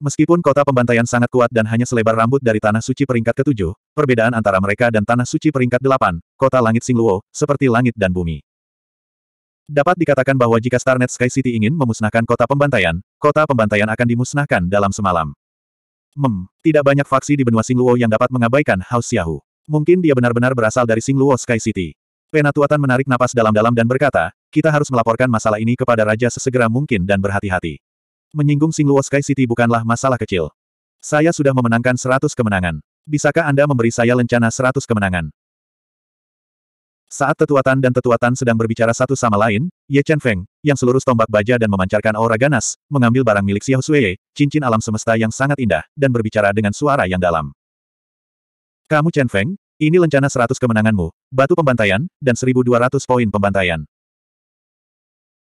Speaker 1: Meskipun kota pembantaian sangat kuat dan hanya selebar rambut dari Tanah Suci peringkat ketujuh, perbedaan antara mereka dan Tanah Suci peringkat delapan, kota langit Singluo, seperti langit dan bumi. Dapat dikatakan bahwa jika Starnet Sky City ingin memusnahkan kota pembantaian, kota pembantaian akan dimusnahkan dalam semalam. Mem, tidak banyak faksi di benua Singluo yang dapat mengabaikan House Xiahu. Mungkin dia benar-benar berasal dari Singluo Sky City. Penatuatan menarik napas dalam-dalam dan berkata, kita harus melaporkan masalah ini kepada Raja sesegera mungkin dan berhati-hati. Menyinggung Singluo Sky City bukanlah masalah kecil. Saya sudah memenangkan seratus kemenangan. Bisakah Anda memberi saya lencana seratus kemenangan? Saat tetuatan dan tetuatan sedang berbicara satu sama lain, Ye Chen Feng, yang seluruh tombak baja dan memancarkan aura ganas, mengambil barang milik Xiao Sui, cincin alam semesta yang sangat indah, dan berbicara dengan suara yang dalam. Kamu Chen Feng, ini lencana seratus kemenanganmu, batu pembantaian, dan 1200 poin pembantaian.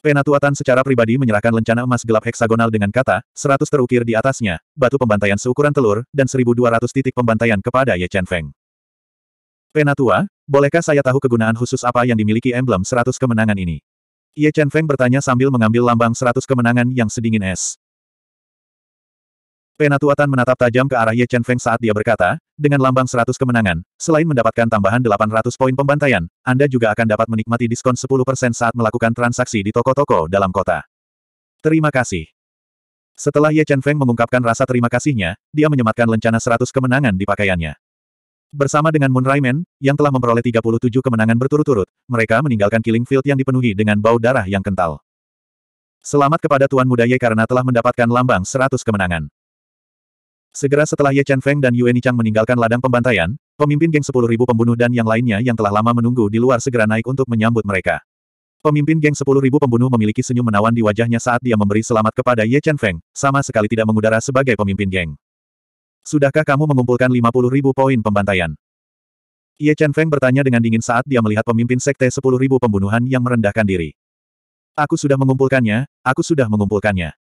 Speaker 1: Tan secara pribadi menyerahkan lencana emas gelap heksagonal dengan kata, 100 terukir di atasnya, batu pembantaian seukuran telur, dan 1200 titik pembantaian kepada Ye Chen Feng. Penatua, bolehkah saya tahu kegunaan khusus apa yang dimiliki emblem 100 kemenangan ini? Ye Chen Feng bertanya sambil mengambil lambang 100 kemenangan yang sedingin es. Tan menatap tajam ke arah Ye Chen Feng saat dia berkata, dengan lambang 100 kemenangan, selain mendapatkan tambahan 800 poin pembantaian, Anda juga akan dapat menikmati diskon 10% saat melakukan transaksi di toko-toko dalam kota. Terima kasih. Setelah Ye Chen Feng mengungkapkan rasa terima kasihnya, dia menyematkan lencana 100 kemenangan di pakaiannya. Bersama dengan Moon Raimen, yang telah memperoleh 37 kemenangan berturut-turut, mereka meninggalkan Killing Field yang dipenuhi dengan bau darah yang kental. Selamat kepada Tuan Muda Ye karena telah mendapatkan lambang 100 kemenangan. Segera setelah Ye Chen Feng dan Yue Nichang meninggalkan ladang pembantaian, pemimpin geng 10.000 pembunuh dan yang lainnya yang telah lama menunggu di luar segera naik untuk menyambut mereka. Pemimpin geng 10.000 pembunuh memiliki senyum menawan di wajahnya saat dia memberi selamat kepada Ye Chen Feng, sama sekali tidak mengudara sebagai pemimpin geng. Sudahkah kamu mengumpulkan 50.000 poin pembantaian? Ye Chen Feng bertanya dengan dingin saat dia melihat pemimpin sekte 10.000 pembunuhan yang merendahkan diri. Aku sudah mengumpulkannya, aku sudah mengumpulkannya.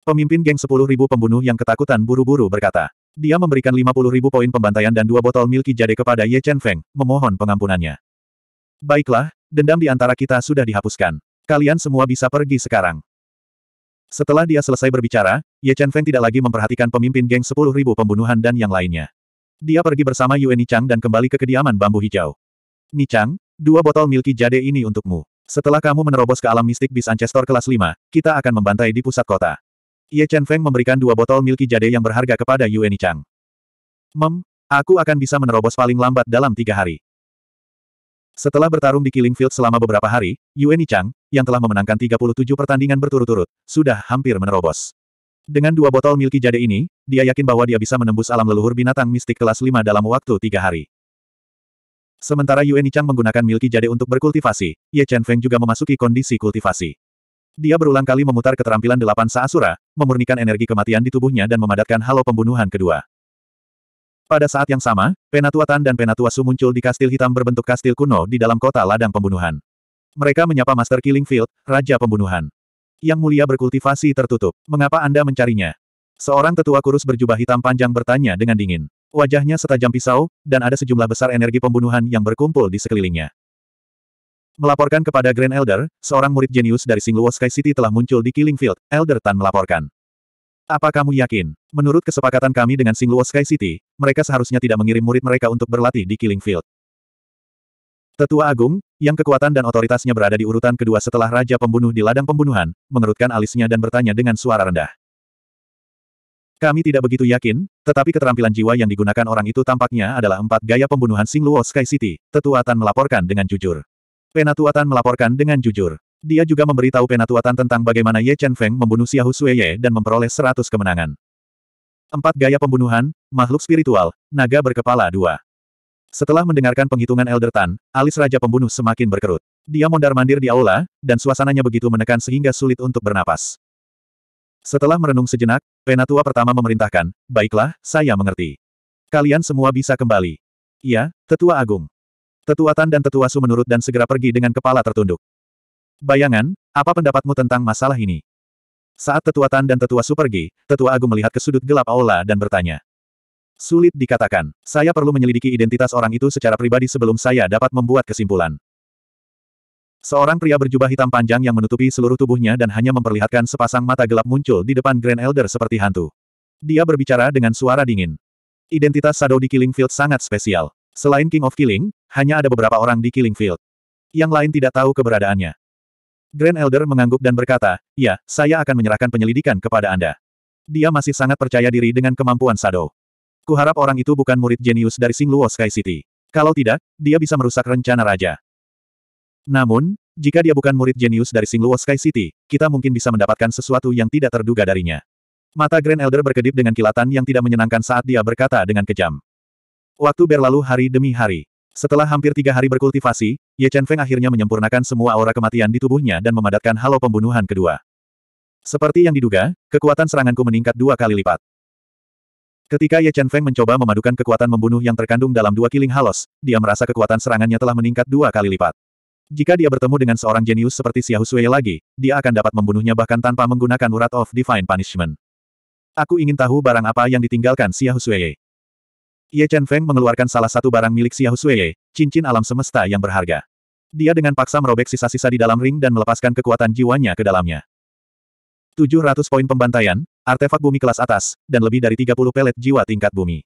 Speaker 1: Pemimpin geng sepuluh ribu pembunuh yang ketakutan buru-buru berkata. Dia memberikan lima puluh ribu poin pembantaian dan dua botol milki jade kepada Ye Chen Feng, memohon pengampunannya. Baiklah, dendam di antara kita sudah dihapuskan. Kalian semua bisa pergi sekarang. Setelah dia selesai berbicara, Ye Chen Feng tidak lagi memperhatikan pemimpin geng sepuluh ribu pembunuhan dan yang lainnya. Dia pergi bersama Yue Ni Chang dan kembali ke kediaman bambu hijau. Ni Chang, dua botol milki jade ini untukmu. Setelah kamu menerobos ke alam mistik bis Ancestor kelas 5, kita akan membantai di pusat kota. Ye Chen Feng memberikan dua botol milky jade yang berharga kepada Yueni Chang. Mem, aku akan bisa menerobos paling lambat dalam tiga hari. Setelah bertarung di Killing Field selama beberapa hari, Yueni Chang, yang telah memenangkan 37 pertandingan berturut-turut, sudah hampir menerobos. Dengan dua botol milky jade ini, dia yakin bahwa dia bisa menembus alam leluhur binatang mistik kelas 5 dalam waktu tiga hari. Sementara Yueni Chang menggunakan milky jade untuk berkultivasi, Ye Chen Feng juga memasuki kondisi kultivasi. Dia berulang kali memutar keterampilan delapan Saasura, memurnikan energi kematian di tubuhnya dan memadatkan halo pembunuhan kedua. Pada saat yang sama, Penatua Tan dan Penatua Su muncul di kastil hitam berbentuk kastil kuno di dalam kota ladang pembunuhan. Mereka menyapa Master Killing Field, Raja Pembunuhan. Yang mulia berkultivasi tertutup. Mengapa Anda mencarinya? Seorang tetua kurus berjubah hitam panjang bertanya dengan dingin. Wajahnya setajam pisau, dan ada sejumlah besar energi pembunuhan yang berkumpul di sekelilingnya. Melaporkan kepada Grand Elder, seorang murid jenius dari Singluo Sky City telah muncul di Killing Field, Elder Tan melaporkan. Apa kamu yakin? Menurut kesepakatan kami dengan Singluo Sky City, mereka seharusnya tidak mengirim murid mereka untuk berlatih di Killing Field. Tetua Agung, yang kekuatan dan otoritasnya berada di urutan kedua setelah Raja Pembunuh di ladang pembunuhan, mengerutkan alisnya dan bertanya dengan suara rendah. Kami tidak begitu yakin, tetapi keterampilan jiwa yang digunakan orang itu tampaknya adalah empat gaya pembunuhan Singluo Sky City, Tetua Tan melaporkan dengan jujur. Penatuatan melaporkan dengan jujur. Dia juga memberitahu Penatuatan tentang bagaimana Ye Chen Feng membunuh Xiahu Ye dan memperoleh seratus kemenangan. Empat gaya pembunuhan, makhluk spiritual, naga berkepala dua. Setelah mendengarkan penghitungan Elder Tan, alis Raja Pembunuh semakin berkerut. Dia mondar-mandir di aula, dan suasananya begitu menekan sehingga sulit untuk bernapas. Setelah merenung sejenak, Penatua pertama memerintahkan, Baiklah, saya mengerti. Kalian semua bisa kembali. Iya, Tetua Agung. Tetua Tan dan Tetua Su menurut dan segera pergi dengan kepala tertunduk. Bayangan, apa pendapatmu tentang masalah ini? Saat Tetua Tan dan Tetua Su pergi, Tetua Agung melihat ke sudut gelap aula dan bertanya. Sulit dikatakan, saya perlu menyelidiki identitas orang itu secara pribadi sebelum saya dapat membuat kesimpulan. Seorang pria berjubah hitam panjang yang menutupi seluruh tubuhnya dan hanya memperlihatkan sepasang mata gelap muncul di depan Grand Elder seperti hantu. Dia berbicara dengan suara dingin. Identitas Shadow di Killing Field sangat spesial. Selain King of Killing, hanya ada beberapa orang di Killing Field. Yang lain tidak tahu keberadaannya. Grand Elder mengangguk dan berkata, ya, saya akan menyerahkan penyelidikan kepada Anda. Dia masih sangat percaya diri dengan kemampuan Shadow. Kuharap orang itu bukan murid jenius dari Singluo Sky City. Kalau tidak, dia bisa merusak rencana raja. Namun, jika dia bukan murid jenius dari Singluo Sky City, kita mungkin bisa mendapatkan sesuatu yang tidak terduga darinya. Mata Grand Elder berkedip dengan kilatan yang tidak menyenangkan saat dia berkata dengan kejam. Waktu berlalu hari demi hari. Setelah hampir tiga hari berkultivasi, Ye Chen Feng akhirnya menyempurnakan semua aura kematian di tubuhnya dan memadatkan halo pembunuhan kedua. Seperti yang diduga, kekuatan seranganku meningkat dua kali lipat. Ketika Ye Chen Feng mencoba memadukan kekuatan membunuh yang terkandung dalam dua kiling halos, dia merasa kekuatan serangannya telah meningkat dua kali lipat. Jika dia bertemu dengan seorang jenius seperti Xiao Sui lagi, dia akan dapat membunuhnya bahkan tanpa menggunakan urat of Divine Punishment. Aku ingin tahu barang apa yang ditinggalkan Xiao Sui. Ye Chen Feng mengeluarkan salah satu barang milik Xiao Sui, cincin alam semesta yang berharga. Dia dengan paksa merobek sisa-sisa di dalam ring dan melepaskan kekuatan jiwanya ke dalamnya. 700 poin pembantaian, artefak bumi kelas atas, dan lebih dari 30 pelet jiwa tingkat bumi.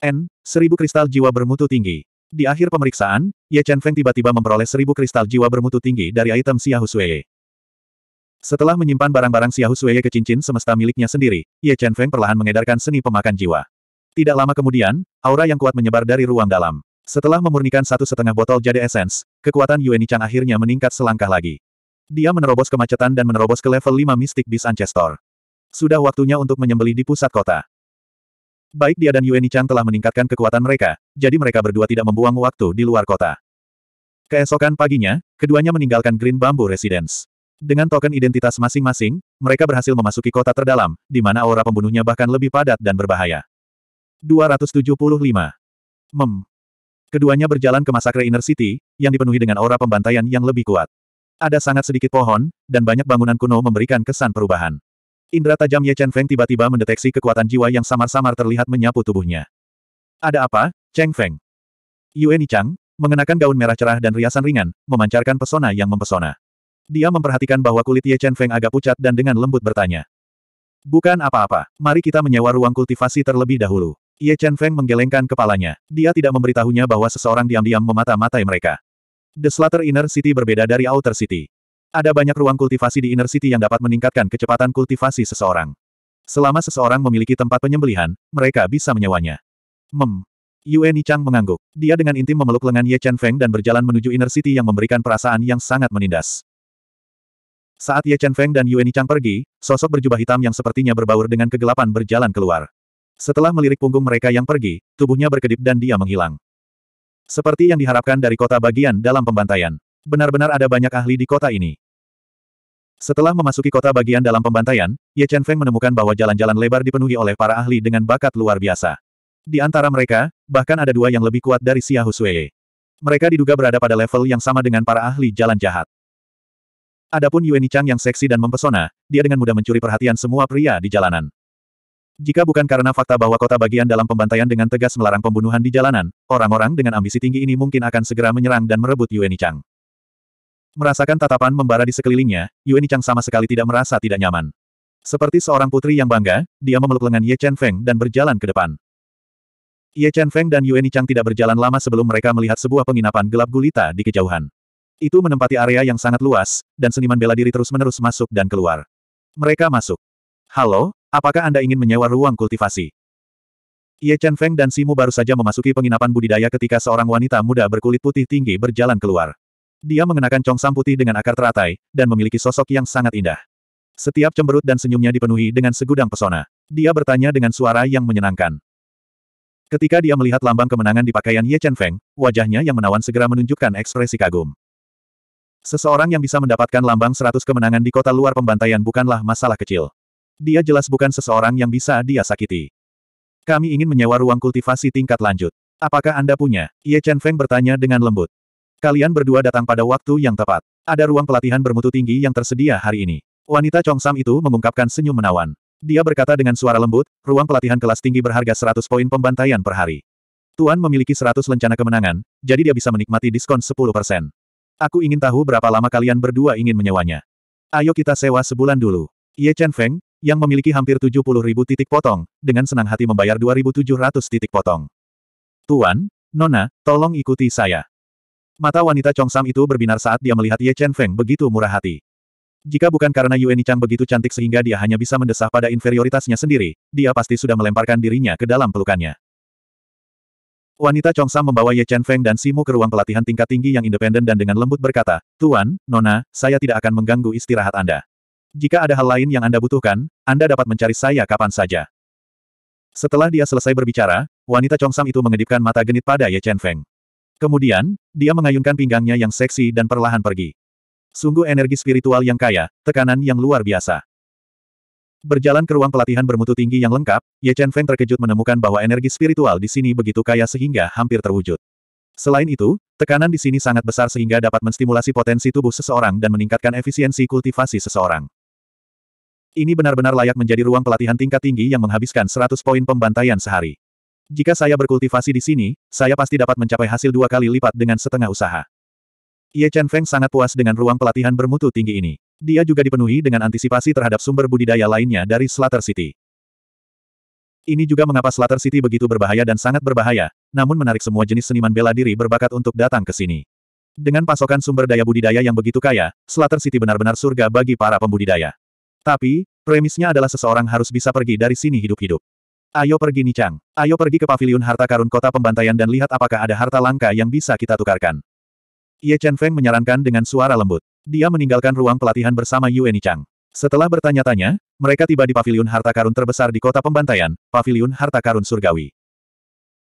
Speaker 1: N. 1000 kristal jiwa bermutu tinggi. Di akhir pemeriksaan, Ye Chen Feng tiba-tiba memperoleh 1000 kristal jiwa bermutu tinggi dari item Xiao Sui. Setelah menyimpan barang-barang Xiao Sui ke cincin semesta miliknya sendiri, Ye Chen Feng perlahan mengedarkan seni pemakan jiwa. Tidak lama kemudian, aura yang kuat menyebar dari ruang dalam. Setelah memurnikan satu setengah botol jade essence, kekuatan Yueni Chang akhirnya meningkat selangkah lagi. Dia menerobos kemacetan dan menerobos ke level 5 mistik bis Ancestor. Sudah waktunya untuk menyembeli di pusat kota. Baik dia dan Yueni Chang telah meningkatkan kekuatan mereka, jadi mereka berdua tidak membuang waktu di luar kota. Keesokan paginya, keduanya meninggalkan Green Bamboo Residence. Dengan token identitas masing-masing, mereka berhasil memasuki kota terdalam, di mana aura pembunuhnya bahkan lebih padat dan berbahaya. 275. Mem. Keduanya berjalan ke Masakre Inner City, yang dipenuhi dengan aura pembantaian yang lebih kuat. Ada sangat sedikit pohon, dan banyak bangunan kuno memberikan kesan perubahan. Indra tajam Ye Chen Feng tiba-tiba mendeteksi kekuatan jiwa yang samar-samar terlihat menyapu tubuhnya. Ada apa, Cheng Feng? Yue Nichang, mengenakan gaun merah cerah dan riasan ringan, memancarkan pesona yang mempesona. Dia memperhatikan bahwa kulit Ye Chen Feng agak pucat dan dengan lembut bertanya. Bukan apa-apa, mari kita menyewa ruang kultivasi terlebih dahulu. Ye Chen Feng menggelengkan kepalanya. Dia tidak memberitahunya bahwa seseorang diam-diam memata-matai mereka. The Slater Inner City berbeda dari Outer City. Ada banyak ruang kultivasi di Inner City yang dapat meningkatkan kecepatan kultivasi seseorang. Selama seseorang memiliki tempat penyembelihan, mereka bisa menyewanya. Mem. Yue Nichang mengangguk. Dia dengan intim memeluk lengan Ye Chen Feng dan berjalan menuju Inner City yang memberikan perasaan yang sangat menindas. Saat Ye Chen Feng dan Yue Nichang pergi, sosok berjubah hitam yang sepertinya berbaur dengan kegelapan berjalan keluar. Setelah melirik punggung mereka yang pergi, tubuhnya berkedip dan dia menghilang. Seperti yang diharapkan dari kota bagian dalam pembantaian. Benar-benar ada banyak ahli di kota ini. Setelah memasuki kota bagian dalam pembantaian, Ye Chen Feng menemukan bahwa jalan-jalan lebar dipenuhi oleh para ahli dengan bakat luar biasa. Di antara mereka, bahkan ada dua yang lebih kuat dari Xia Husue. Mereka diduga berada pada level yang sama dengan para ahli jalan jahat. Adapun Yueni Chang yang seksi dan mempesona, dia dengan mudah mencuri perhatian semua pria di jalanan. Jika bukan karena fakta bahwa kota bagian dalam pembantaian dengan tegas melarang pembunuhan di jalanan, orang-orang dengan ambisi tinggi ini mungkin akan segera menyerang dan merebut Yueni Chang. Merasakan tatapan membara di sekelilingnya, Yueni Chang sama sekali tidak merasa tidak nyaman. Seperti seorang putri yang bangga, dia memeluk lengan Ye Chen Feng dan berjalan ke depan. Ye Chen Feng dan Yueni Chang tidak berjalan lama sebelum mereka melihat sebuah penginapan gelap gulita di kejauhan. Itu menempati area yang sangat luas, dan seniman bela diri terus-menerus masuk dan keluar. Mereka masuk. Halo, apakah Anda ingin menyewa ruang kultivasi? Ye Chen Feng dan Simu baru saja memasuki penginapan budidaya ketika seorang wanita muda berkulit putih tinggi berjalan keluar. Dia mengenakan congsam putih dengan akar teratai, dan memiliki sosok yang sangat indah. Setiap cemberut dan senyumnya dipenuhi dengan segudang pesona. Dia bertanya dengan suara yang menyenangkan. Ketika dia melihat lambang kemenangan di pakaian Ye Chen Feng, wajahnya yang menawan segera menunjukkan ekspresi kagum. Seseorang yang bisa mendapatkan lambang seratus kemenangan di kota luar pembantaian bukanlah masalah kecil. Dia jelas bukan seseorang yang bisa dia sakiti. Kami ingin menyewa ruang kultivasi tingkat lanjut. Apakah Anda punya? Ye Chen Feng bertanya dengan lembut. Kalian berdua datang pada waktu yang tepat. Ada ruang pelatihan bermutu tinggi yang tersedia hari ini. Wanita Chong Sam itu mengungkapkan senyum menawan. Dia berkata dengan suara lembut, ruang pelatihan kelas tinggi berharga 100 poin pembantaian per hari. Tuan memiliki 100 lencana kemenangan, jadi dia bisa menikmati diskon 10%. Aku ingin tahu berapa lama kalian berdua ingin menyewanya. Ayo kita sewa sebulan dulu. Ye Chen Feng, yang memiliki hampir puluh ribu titik potong, dengan senang hati membayar 2.700 titik potong. Tuan, Nona, tolong ikuti saya. Mata wanita Chong Sam itu berbinar saat dia melihat Ye Chen Feng begitu murah hati. Jika bukan karena Yue Nichang begitu cantik sehingga dia hanya bisa mendesah pada inferioritasnya sendiri, dia pasti sudah melemparkan dirinya ke dalam pelukannya. Wanita Chong Sam membawa Ye Chen Feng dan Simu ke ruang pelatihan tingkat tinggi yang independen dan dengan lembut berkata, Tuan, Nona, saya tidak akan mengganggu istirahat Anda. Jika ada hal lain yang Anda butuhkan, Anda dapat mencari saya kapan saja. Setelah dia selesai berbicara, wanita congsam itu mengedipkan mata genit pada Ye Chen Feng. Kemudian, dia mengayunkan pinggangnya yang seksi dan perlahan pergi. Sungguh energi spiritual yang kaya, tekanan yang luar biasa. Berjalan ke ruang pelatihan bermutu tinggi yang lengkap, Ye Chen Feng terkejut menemukan bahwa energi spiritual di sini begitu kaya sehingga hampir terwujud. Selain itu, tekanan di sini sangat besar sehingga dapat menstimulasi potensi tubuh seseorang dan meningkatkan efisiensi kultivasi seseorang. Ini benar-benar layak menjadi ruang pelatihan tingkat tinggi yang menghabiskan 100 poin pembantaian sehari. Jika saya berkultivasi di sini, saya pasti dapat mencapai hasil dua kali lipat dengan setengah usaha. Ye Chen Feng sangat puas dengan ruang pelatihan bermutu tinggi ini. Dia juga dipenuhi dengan antisipasi terhadap sumber budidaya lainnya dari Slater City. Ini juga mengapa Slater City begitu berbahaya dan sangat berbahaya, namun menarik semua jenis seniman bela diri berbakat untuk datang ke sini. Dengan pasokan sumber daya budidaya yang begitu kaya, Slater City benar-benar surga bagi para pembudidaya. Tapi, premisnya adalah seseorang harus bisa pergi dari sini hidup-hidup. Ayo pergi Nichang. Ayo pergi ke paviliun harta karun kota pembantaian dan lihat apakah ada harta langka yang bisa kita tukarkan. Ye Chen Feng menyarankan dengan suara lembut. Dia meninggalkan ruang pelatihan bersama Yue Nichang. Setelah bertanya-tanya, mereka tiba di paviliun harta karun terbesar di kota pembantaian, paviliun harta karun surgawi.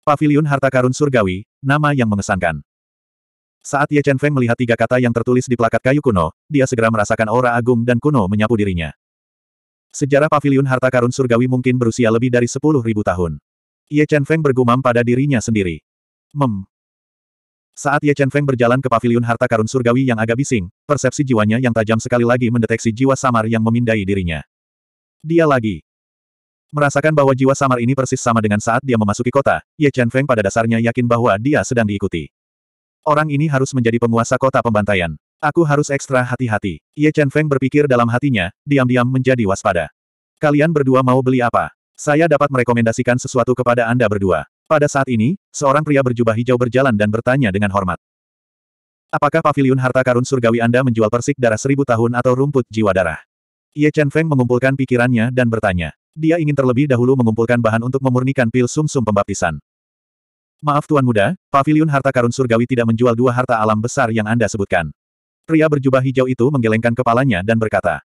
Speaker 1: Paviliun harta karun surgawi, nama yang mengesankan. Saat Ye Chen Feng melihat tiga kata yang tertulis di plakat kayu kuno, dia segera merasakan aura agung dan kuno menyapu dirinya. Sejarah pavilion harta karun surgawi mungkin berusia lebih dari sepuluh ribu tahun. Ye Chen Feng bergumam pada dirinya sendiri. Mem. Saat Ye Chen Feng berjalan ke pavilion harta karun surgawi yang agak bising, persepsi jiwanya yang tajam sekali lagi mendeteksi jiwa samar yang memindai dirinya. Dia lagi. Merasakan bahwa jiwa samar ini persis sama dengan saat dia memasuki kota, Ye Chen Feng pada dasarnya yakin bahwa dia sedang diikuti. Orang ini harus menjadi penguasa kota pembantaian. Aku harus ekstra hati-hati. Ye Chen Feng berpikir dalam hatinya, diam-diam menjadi waspada. Kalian berdua mau beli apa? Saya dapat merekomendasikan sesuatu kepada Anda berdua. Pada saat ini, seorang pria berjubah hijau berjalan dan bertanya dengan hormat. Apakah pavilion harta karun surgawi Anda menjual persik darah seribu tahun atau rumput jiwa darah? Ye Chen Feng mengumpulkan pikirannya dan bertanya. Dia ingin terlebih dahulu mengumpulkan bahan untuk memurnikan pil sumsum -sum pembaptisan. Maaf Tuan Muda, Pavilion Harta Karun Surgawi tidak menjual dua harta alam besar yang Anda sebutkan. Pria berjubah hijau itu menggelengkan kepalanya dan berkata.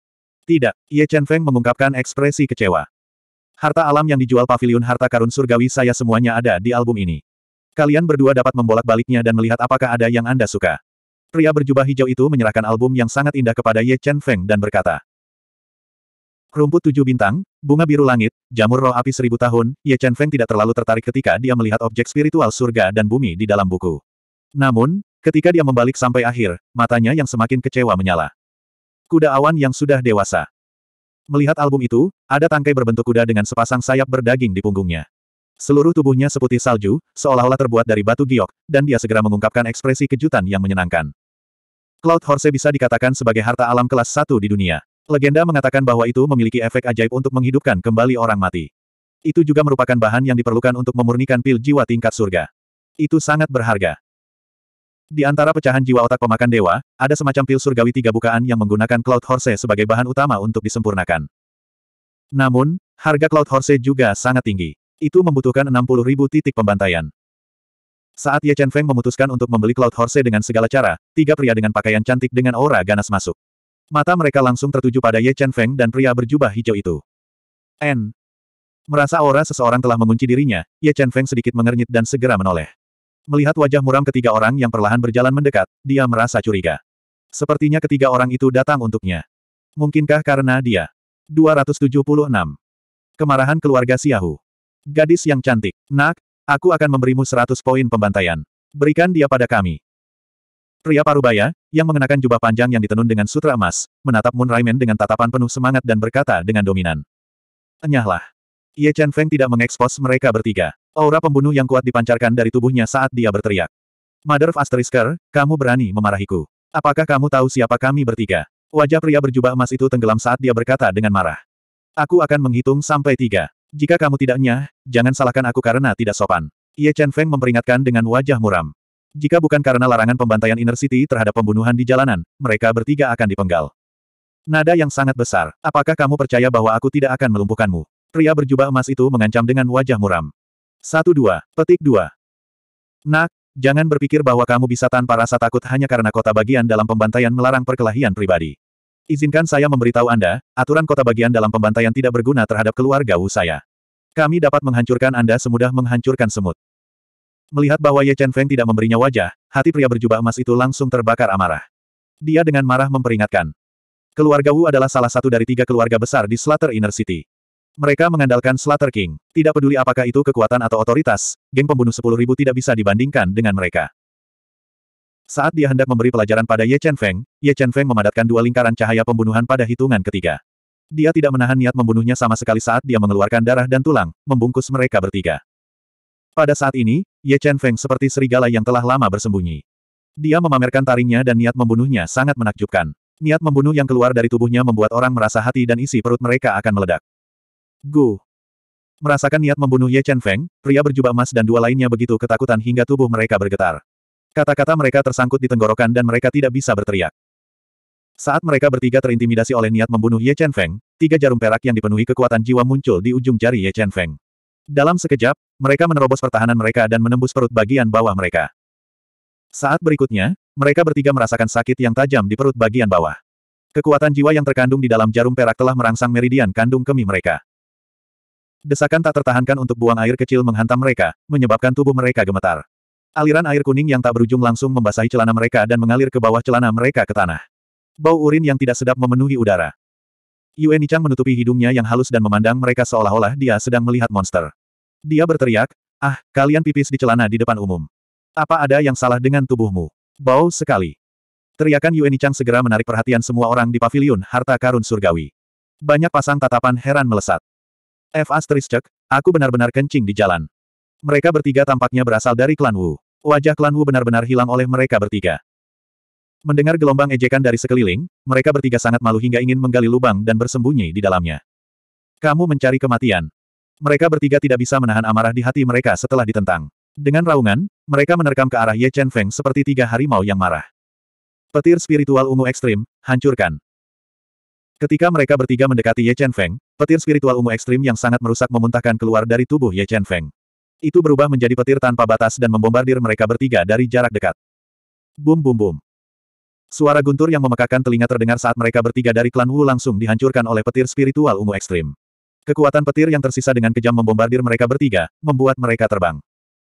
Speaker 1: Tidak, Ye Chen Feng mengungkapkan ekspresi kecewa. Harta alam yang dijual pavilion harta karun surgawi saya semuanya ada di album ini. Kalian berdua dapat membolak-baliknya dan melihat apakah ada yang Anda suka. Pria berjubah hijau itu menyerahkan album yang sangat indah kepada Ye Chen Feng dan berkata. Rumput tujuh bintang, bunga biru langit, jamur roh api seribu tahun, Ye Chen Feng tidak terlalu tertarik ketika dia melihat objek spiritual surga dan bumi di dalam buku. Namun, Ketika dia membalik sampai akhir, matanya yang semakin kecewa menyala. Kuda awan yang sudah dewasa. Melihat album itu, ada tangkai berbentuk kuda dengan sepasang sayap berdaging di punggungnya. Seluruh tubuhnya seputih salju, seolah-olah terbuat dari batu giok, dan dia segera mengungkapkan ekspresi kejutan yang menyenangkan. Cloud Horse bisa dikatakan sebagai harta alam kelas satu di dunia. Legenda mengatakan bahwa itu memiliki efek ajaib untuk menghidupkan kembali orang mati. Itu juga merupakan bahan yang diperlukan untuk memurnikan pil jiwa tingkat surga. Itu sangat berharga. Di antara pecahan jiwa otak pemakan dewa, ada semacam pil surgawi tiga bukaan yang menggunakan Cloud Horse sebagai bahan utama untuk disempurnakan. Namun, harga Cloud Horse juga sangat tinggi. Itu membutuhkan 60 ribu titik pembantaian. Saat Ye Chen Feng memutuskan untuk membeli Cloud Horse dengan segala cara, tiga pria dengan pakaian cantik dengan aura ganas masuk. Mata mereka langsung tertuju pada Ye Chen Feng dan pria berjubah hijau itu. N. Merasa aura seseorang telah mengunci dirinya, Ye Chen Feng sedikit mengernyit dan segera menoleh. Melihat wajah muram ketiga orang yang perlahan berjalan mendekat, dia merasa curiga. Sepertinya ketiga orang itu datang untuknya. Mungkinkah karena dia? 276. Kemarahan keluarga Siahu. Gadis yang cantik. Nak, aku akan memberimu 100 poin pembantaian. Berikan dia pada kami. Pria parubaya, yang mengenakan jubah panjang yang ditenun dengan sutra emas, menatap Moon Raimen dengan tatapan penuh semangat dan berkata dengan dominan. Enyahlah. Ye Chen Feng tidak mengekspos mereka bertiga. Aura pembunuh yang kuat dipancarkan dari tubuhnya saat dia berteriak. Mother of Asterisker, kamu berani memarahiku. Apakah kamu tahu siapa kami bertiga? Wajah pria berjubah emas itu tenggelam saat dia berkata dengan marah. Aku akan menghitung sampai tiga. Jika kamu tidak nyah, jangan salahkan aku karena tidak sopan. Ye Chen Feng memperingatkan dengan wajah muram. Jika bukan karena larangan pembantaian Inner City terhadap pembunuhan di jalanan, mereka bertiga akan dipenggal. Nada yang sangat besar, apakah kamu percaya bahwa aku tidak akan melumpuhkanmu? Pria berjubah emas itu mengancam dengan wajah muram. Satu dua, petik dua. Nak, jangan berpikir bahwa kamu bisa tanpa rasa takut hanya karena kota bagian dalam pembantaian melarang perkelahian pribadi. Izinkan saya memberitahu Anda, aturan kota bagian dalam pembantaian tidak berguna terhadap keluarga Wu saya. Kami dapat menghancurkan Anda semudah menghancurkan semut. Melihat bahwa Ye Chen Feng tidak memberinya wajah, hati pria berjubah emas itu langsung terbakar amarah. Dia dengan marah memperingatkan. Keluarga Wu adalah salah satu dari tiga keluarga besar di Slater Inner City. Mereka mengandalkan Slater King. Tidak peduli apakah itu kekuatan atau otoritas, geng pembunuh sepuluh ribu tidak bisa dibandingkan dengan mereka. Saat dia hendak memberi pelajaran pada Ye Chen Feng, Ye Chen Feng memadatkan dua lingkaran cahaya pembunuhan pada hitungan ketiga. Dia tidak menahan niat membunuhnya sama sekali saat dia mengeluarkan darah dan tulang, membungkus mereka bertiga. Pada saat ini, Ye Chen Feng seperti serigala yang telah lama bersembunyi. Dia memamerkan taringnya dan niat membunuhnya sangat menakjubkan. Niat membunuh yang keluar dari tubuhnya membuat orang merasa hati dan isi perut mereka akan meledak. Gu. Merasakan niat membunuh Ye Chen Feng, pria berjubah emas dan dua lainnya begitu ketakutan hingga tubuh mereka bergetar. Kata-kata mereka tersangkut di tenggorokan dan mereka tidak bisa berteriak. Saat mereka bertiga terintimidasi oleh niat membunuh Ye Chen Feng, tiga jarum perak yang dipenuhi kekuatan jiwa muncul di ujung jari Ye Chen Feng. Dalam sekejap, mereka menerobos pertahanan mereka dan menembus perut bagian bawah mereka. Saat berikutnya, mereka bertiga merasakan sakit yang tajam di perut bagian bawah. Kekuatan jiwa yang terkandung di dalam jarum perak telah merangsang meridian kandung kemih mereka. Desakan tak tertahankan untuk buang air kecil menghantam mereka, menyebabkan tubuh mereka gemetar. Aliran air kuning yang tak berujung langsung membasahi celana mereka dan mengalir ke bawah celana mereka ke tanah. Bau urin yang tidak sedap memenuhi udara. Yue Nichang menutupi hidungnya yang halus dan memandang mereka seolah-olah dia sedang melihat monster. Dia berteriak, ah, kalian pipis di celana di depan umum. Apa ada yang salah dengan tubuhmu? Bau sekali. Teriakan Yue Nichang segera menarik perhatian semua orang di paviliun harta karun surgawi. Banyak pasang tatapan heran melesat. F asterisk, aku benar-benar kencing di jalan. Mereka bertiga tampaknya berasal dari klan Wu. Wajah klan Wu benar-benar hilang oleh mereka bertiga. Mendengar gelombang ejekan dari sekeliling, mereka bertiga sangat malu hingga ingin menggali lubang dan bersembunyi di dalamnya. Kamu mencari kematian. Mereka bertiga tidak bisa menahan amarah di hati mereka setelah ditentang. Dengan raungan, mereka menerkam ke arah Ye Chen Feng seperti tiga harimau yang marah. Petir spiritual ungu ekstrim, hancurkan. Ketika mereka bertiga mendekati Ye Chen Feng, Petir spiritual ungu ekstrim yang sangat merusak memuntahkan keluar dari tubuh Ye Chen Feng. Itu berubah menjadi petir tanpa batas dan membombardir mereka bertiga dari jarak dekat. Bum bum bum. Suara guntur yang memekakan telinga terdengar saat mereka bertiga dari klan Wu langsung dihancurkan oleh petir spiritual ungu ekstrim. Kekuatan petir yang tersisa dengan kejam membombardir mereka bertiga, membuat mereka terbang.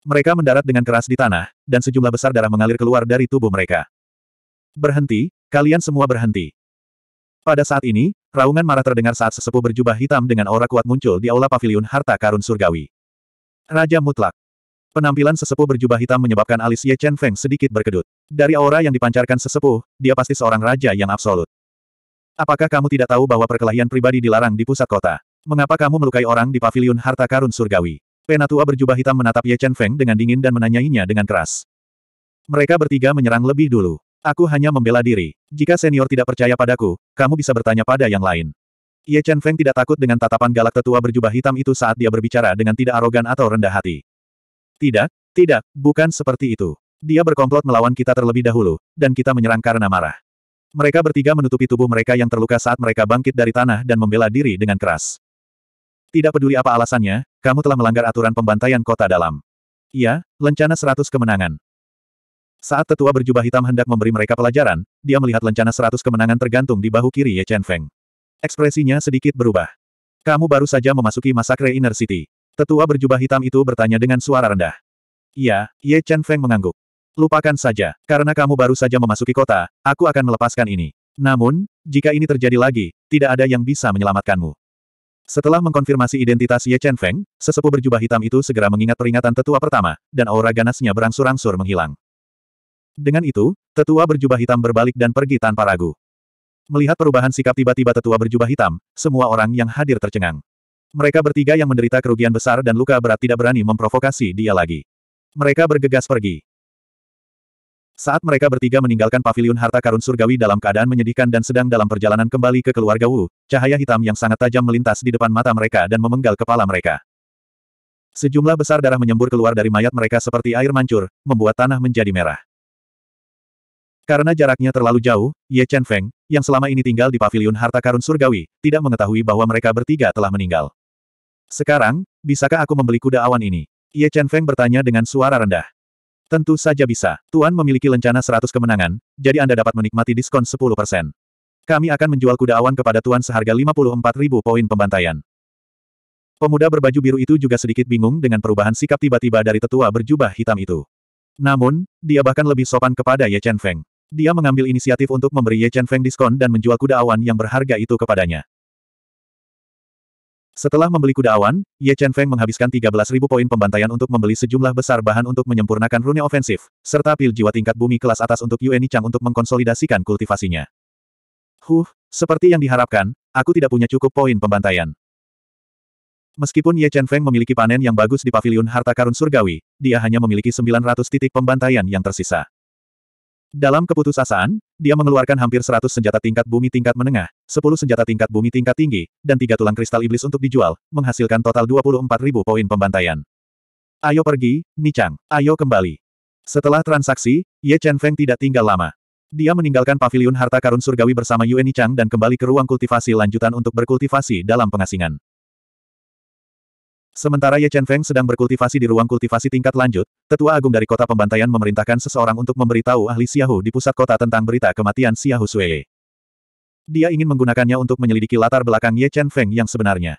Speaker 1: Mereka mendarat dengan keras di tanah, dan sejumlah besar darah mengalir keluar dari tubuh mereka. Berhenti, kalian semua berhenti. Pada saat ini, Raungan marah terdengar saat sesepuh berjubah hitam dengan aura kuat muncul di aula paviliun harta karun surgawi. Raja mutlak. Penampilan sesepuh berjubah hitam menyebabkan alis Ye Chen Feng sedikit berkedut. Dari aura yang dipancarkan sesepuh, dia pasti seorang raja yang absolut. Apakah kamu tidak tahu bahwa perkelahian pribadi dilarang di pusat kota? Mengapa kamu melukai orang di paviliun harta karun surgawi? Penatua berjubah hitam menatap Ye Chen Feng dengan dingin dan menanyainya dengan keras. Mereka bertiga menyerang lebih dulu. Aku hanya membela diri. Jika senior tidak percaya padaku, kamu bisa bertanya pada yang lain. Ye Chen Feng tidak takut dengan tatapan galak tetua berjubah hitam itu saat dia berbicara dengan tidak arogan atau rendah hati. Tidak, tidak, bukan seperti itu. Dia berkomplot melawan kita terlebih dahulu, dan kita menyerang karena marah. Mereka bertiga menutupi tubuh mereka yang terluka saat mereka bangkit dari tanah dan membela diri dengan keras. Tidak peduli apa alasannya, kamu telah melanggar aturan pembantaian kota dalam. Ya, lencana seratus kemenangan. Saat tetua berjubah hitam hendak memberi mereka pelajaran, dia melihat lencana seratus kemenangan tergantung di bahu kiri Ye Chen Feng. Ekspresinya sedikit berubah. Kamu baru saja memasuki masakre Inner City. Tetua berjubah hitam itu bertanya dengan suara rendah. Iya, Ye Chen Feng mengangguk. Lupakan saja, karena kamu baru saja memasuki kota, aku akan melepaskan ini. Namun, jika ini terjadi lagi, tidak ada yang bisa menyelamatkanmu. Setelah mengkonfirmasi identitas Ye Chen Feng, sesepuh berjubah hitam itu segera mengingat peringatan tetua pertama, dan aura ganasnya berangsur-angsur menghilang. Dengan itu, tetua berjubah hitam berbalik dan pergi tanpa ragu. Melihat perubahan sikap tiba-tiba tetua berjubah hitam, semua orang yang hadir tercengang. Mereka bertiga yang menderita kerugian besar dan luka berat tidak berani memprovokasi dia lagi. Mereka bergegas pergi. Saat mereka bertiga meninggalkan pavilion harta karun surgawi dalam keadaan menyedihkan dan sedang dalam perjalanan kembali ke keluarga Wu, cahaya hitam yang sangat tajam melintas di depan mata mereka dan memenggal kepala mereka. Sejumlah besar darah menyembur keluar dari mayat mereka seperti air mancur, membuat tanah menjadi merah. Karena jaraknya terlalu jauh, Ye Chen Feng, yang selama ini tinggal di paviliun harta karun surgawi, tidak mengetahui bahwa mereka bertiga telah meninggal. Sekarang, bisakah aku membeli kuda awan ini? Ye Chen Feng bertanya dengan suara rendah. Tentu saja bisa. Tuan memiliki lencana 100 kemenangan, jadi Anda dapat menikmati diskon 10%. Kami akan menjual kuda awan kepada Tuan seharga 54.000 poin pembantaian. Pemuda berbaju biru itu juga sedikit bingung dengan perubahan sikap tiba-tiba dari tetua berjubah hitam itu. Namun, dia bahkan lebih sopan kepada Ye Chen Feng. Dia mengambil inisiatif untuk memberi Ye Chen Feng diskon dan menjual kuda awan yang berharga itu kepadanya. Setelah membeli kuda awan, Ye Chen Feng menghabiskan 13.000 poin pembantaian untuk membeli sejumlah besar bahan untuk menyempurnakan rune ofensif, serta pil jiwa tingkat bumi kelas atas untuk Yueni Chang untuk mengkonsolidasikan kultivasinya. Huh, seperti yang diharapkan, aku tidak punya cukup poin pembantaian. Meskipun Ye Chen Feng memiliki panen yang bagus di paviliun harta karun surgawi, dia hanya memiliki 900 titik pembantaian yang tersisa. Dalam keputusasaan, dia mengeluarkan hampir 100 senjata tingkat bumi tingkat menengah, 10 senjata tingkat bumi tingkat tinggi, dan tiga tulang kristal iblis untuk dijual, menghasilkan total 24.000 poin pembantaian. Ayo pergi, Nichang. Ayo kembali. Setelah transaksi, Ye Chen Feng tidak tinggal lama. Dia meninggalkan paviliun harta karun surgawi bersama Yue Nichang dan kembali ke ruang kultivasi lanjutan untuk berkultivasi dalam pengasingan. Sementara Ye Chen Feng sedang berkultivasi di ruang kultivasi tingkat lanjut, tetua agung dari kota pembantaian memerintahkan seseorang untuk memberitahu ahli Xiahu di pusat kota tentang berita kematian Xiahu Sui. Dia ingin menggunakannya untuk menyelidiki latar belakang Ye Chen Feng yang sebenarnya.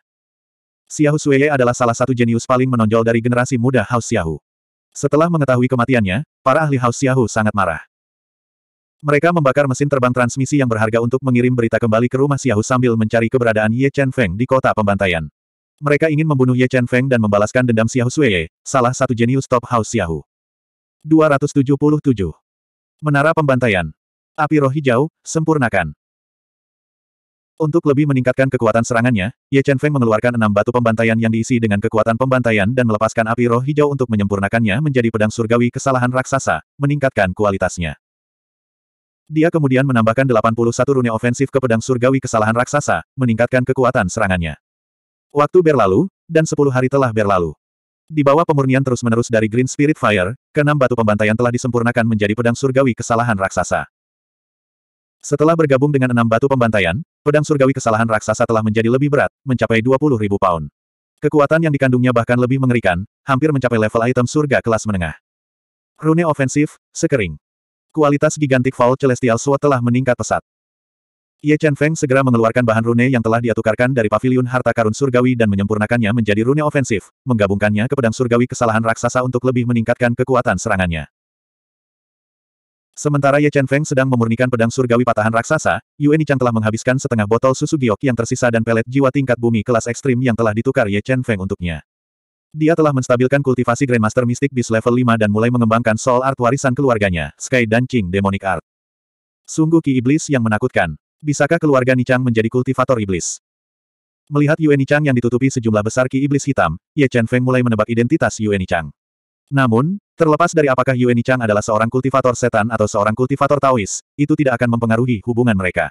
Speaker 1: Xiahu Sui adalah salah satu jenius paling menonjol dari generasi muda House Xiahu. Setelah mengetahui kematiannya, para ahli House Xiahu sangat marah. Mereka membakar mesin terbang transmisi yang berharga untuk mengirim berita kembali ke rumah Xiahu sambil mencari keberadaan Ye Chen Feng di kota pembantaian. Mereka ingin membunuh Ye Chen Feng dan membalaskan dendam Xiahu Sui, salah satu jenius top house Xiahu. 277. Menara Pembantaian. Api roh hijau, sempurnakan. Untuk lebih meningkatkan kekuatan serangannya, Ye Chen Feng mengeluarkan enam batu pembantaian yang diisi dengan kekuatan pembantaian dan melepaskan api roh hijau untuk menyempurnakannya menjadi pedang surgawi kesalahan raksasa, meningkatkan kualitasnya. Dia kemudian menambahkan 81 rune ofensif ke pedang surgawi kesalahan raksasa, meningkatkan kekuatan serangannya. Waktu berlalu, dan sepuluh hari telah berlalu. Di bawah pemurnian terus-menerus dari Green Spirit Fire, keenam batu pembantaian telah disempurnakan menjadi pedang surgawi kesalahan raksasa. Setelah bergabung dengan enam batu pembantaian, pedang surgawi kesalahan raksasa telah menjadi lebih berat, mencapai 20 ribu pound. Kekuatan yang dikandungnya bahkan lebih mengerikan, hampir mencapai level item surga kelas menengah. Rune ofensif, sekering. Kualitas gigantik Foul Celestial Sword telah meningkat pesat. Ye Chen Feng segera mengeluarkan bahan rune yang telah dia dari paviliun harta karun surgawi dan menyempurnakannya menjadi rune ofensif, menggabungkannya ke pedang surgawi kesalahan raksasa untuk lebih meningkatkan kekuatan serangannya. Sementara Ye Chen Feng sedang memurnikan pedang surgawi patahan raksasa, Yue Nichang telah menghabiskan setengah botol susu giok yang tersisa dan pelet jiwa tingkat bumi kelas ekstrim yang telah ditukar Ye Chen Feng untuknya. Dia telah menstabilkan kultivasi Grandmaster Mystic Beast level 5 dan mulai mengembangkan Soul Art warisan keluarganya, Sky dan Qing Demonic Art. Sungguh ki iblis yang menakutkan. Bisakah keluarga Nichang menjadi kultivator iblis? Melihat Yue Nichang yang ditutupi sejumlah besar ki iblis hitam, Ye Chen Feng mulai menebak identitas Yue Nichang. Namun, terlepas dari apakah Yue Nichang adalah seorang kultivator setan atau seorang kultivator Taois, itu tidak akan mempengaruhi hubungan mereka.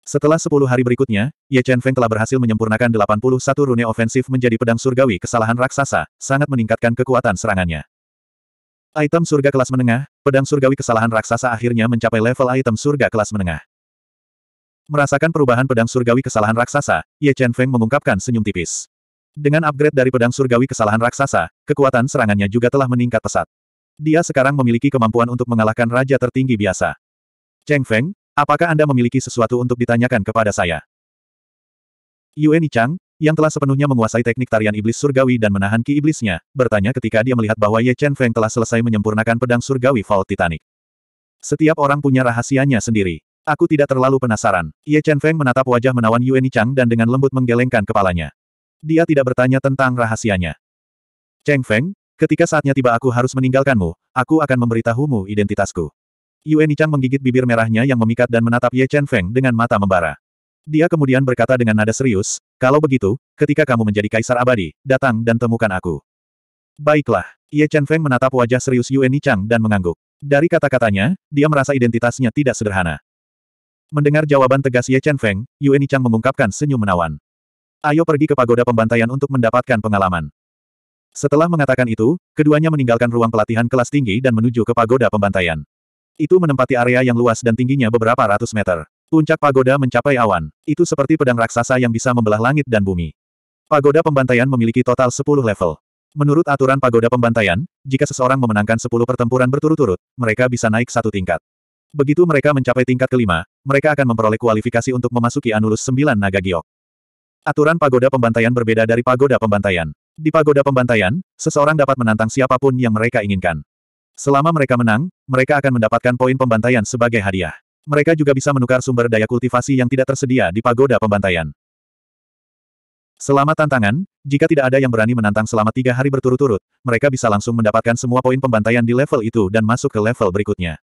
Speaker 1: Setelah 10 hari berikutnya, Ye Chen Feng telah berhasil menyempurnakan 81 rune ofensif menjadi pedang surgawi kesalahan raksasa, sangat meningkatkan kekuatan serangannya. Item surga kelas menengah, pedang surgawi kesalahan raksasa akhirnya mencapai level item surga kelas menengah. Merasakan perubahan pedang surgawi kesalahan raksasa, Ye Chen Feng mengungkapkan senyum tipis. Dengan upgrade dari pedang surgawi kesalahan raksasa, kekuatan serangannya juga telah meningkat pesat. Dia sekarang memiliki kemampuan untuk mengalahkan raja tertinggi biasa. Cheng Feng, apakah Anda memiliki sesuatu untuk ditanyakan kepada saya? Yuan Chang yang telah sepenuhnya menguasai teknik tarian iblis surgawi dan menahan ki iblisnya, bertanya ketika dia melihat bahwa Ye Chen Feng telah selesai menyempurnakan pedang surgawi Vault Titanic. Setiap orang punya rahasianya sendiri. Aku tidak terlalu penasaran. Ye Chen Feng menatap wajah menawan Yueni Chang dan dengan lembut menggelengkan kepalanya. Dia tidak bertanya tentang rahasianya. Cheng Feng, ketika saatnya tiba aku harus meninggalkanmu, aku akan memberitahumu identitasku. Yueni Chang menggigit bibir merahnya yang memikat dan menatap Ye Chen Feng dengan mata membara. Dia kemudian berkata dengan nada serius, kalau begitu, ketika kamu menjadi kaisar abadi, datang dan temukan aku. Baiklah, Ye Chen Feng menatap wajah serius Yue Chang dan mengangguk. Dari kata-katanya, dia merasa identitasnya tidak sederhana. Mendengar jawaban tegas Ye Chen Feng, Yue Chang mengungkapkan senyum menawan. Ayo pergi ke pagoda pembantaian untuk mendapatkan pengalaman. Setelah mengatakan itu, keduanya meninggalkan ruang pelatihan kelas tinggi dan menuju ke pagoda pembantaian. Itu menempati area yang luas dan tingginya beberapa ratus meter. Puncak pagoda mencapai awan. Itu seperti pedang raksasa yang bisa membelah langit dan bumi. Pagoda pembantaian memiliki total 10 level. Menurut aturan pagoda pembantaian, jika seseorang memenangkan 10 pertempuran berturut-turut, mereka bisa naik satu tingkat. Begitu mereka mencapai tingkat kelima, mereka akan memperoleh kualifikasi untuk memasuki Anulus 9 Naga Giok. Aturan pagoda pembantaian berbeda dari pagoda pembantaian. Di pagoda pembantaian, seseorang dapat menantang siapapun yang mereka inginkan. Selama mereka menang, mereka akan mendapatkan poin pembantaian sebagai hadiah mereka juga bisa menukar sumber daya kultivasi yang tidak tersedia di pagoda pembantaian. Selama tantangan, jika tidak ada yang berani menantang selama tiga hari berturut-turut, mereka bisa langsung mendapatkan semua poin pembantaian di level itu dan masuk ke level berikutnya.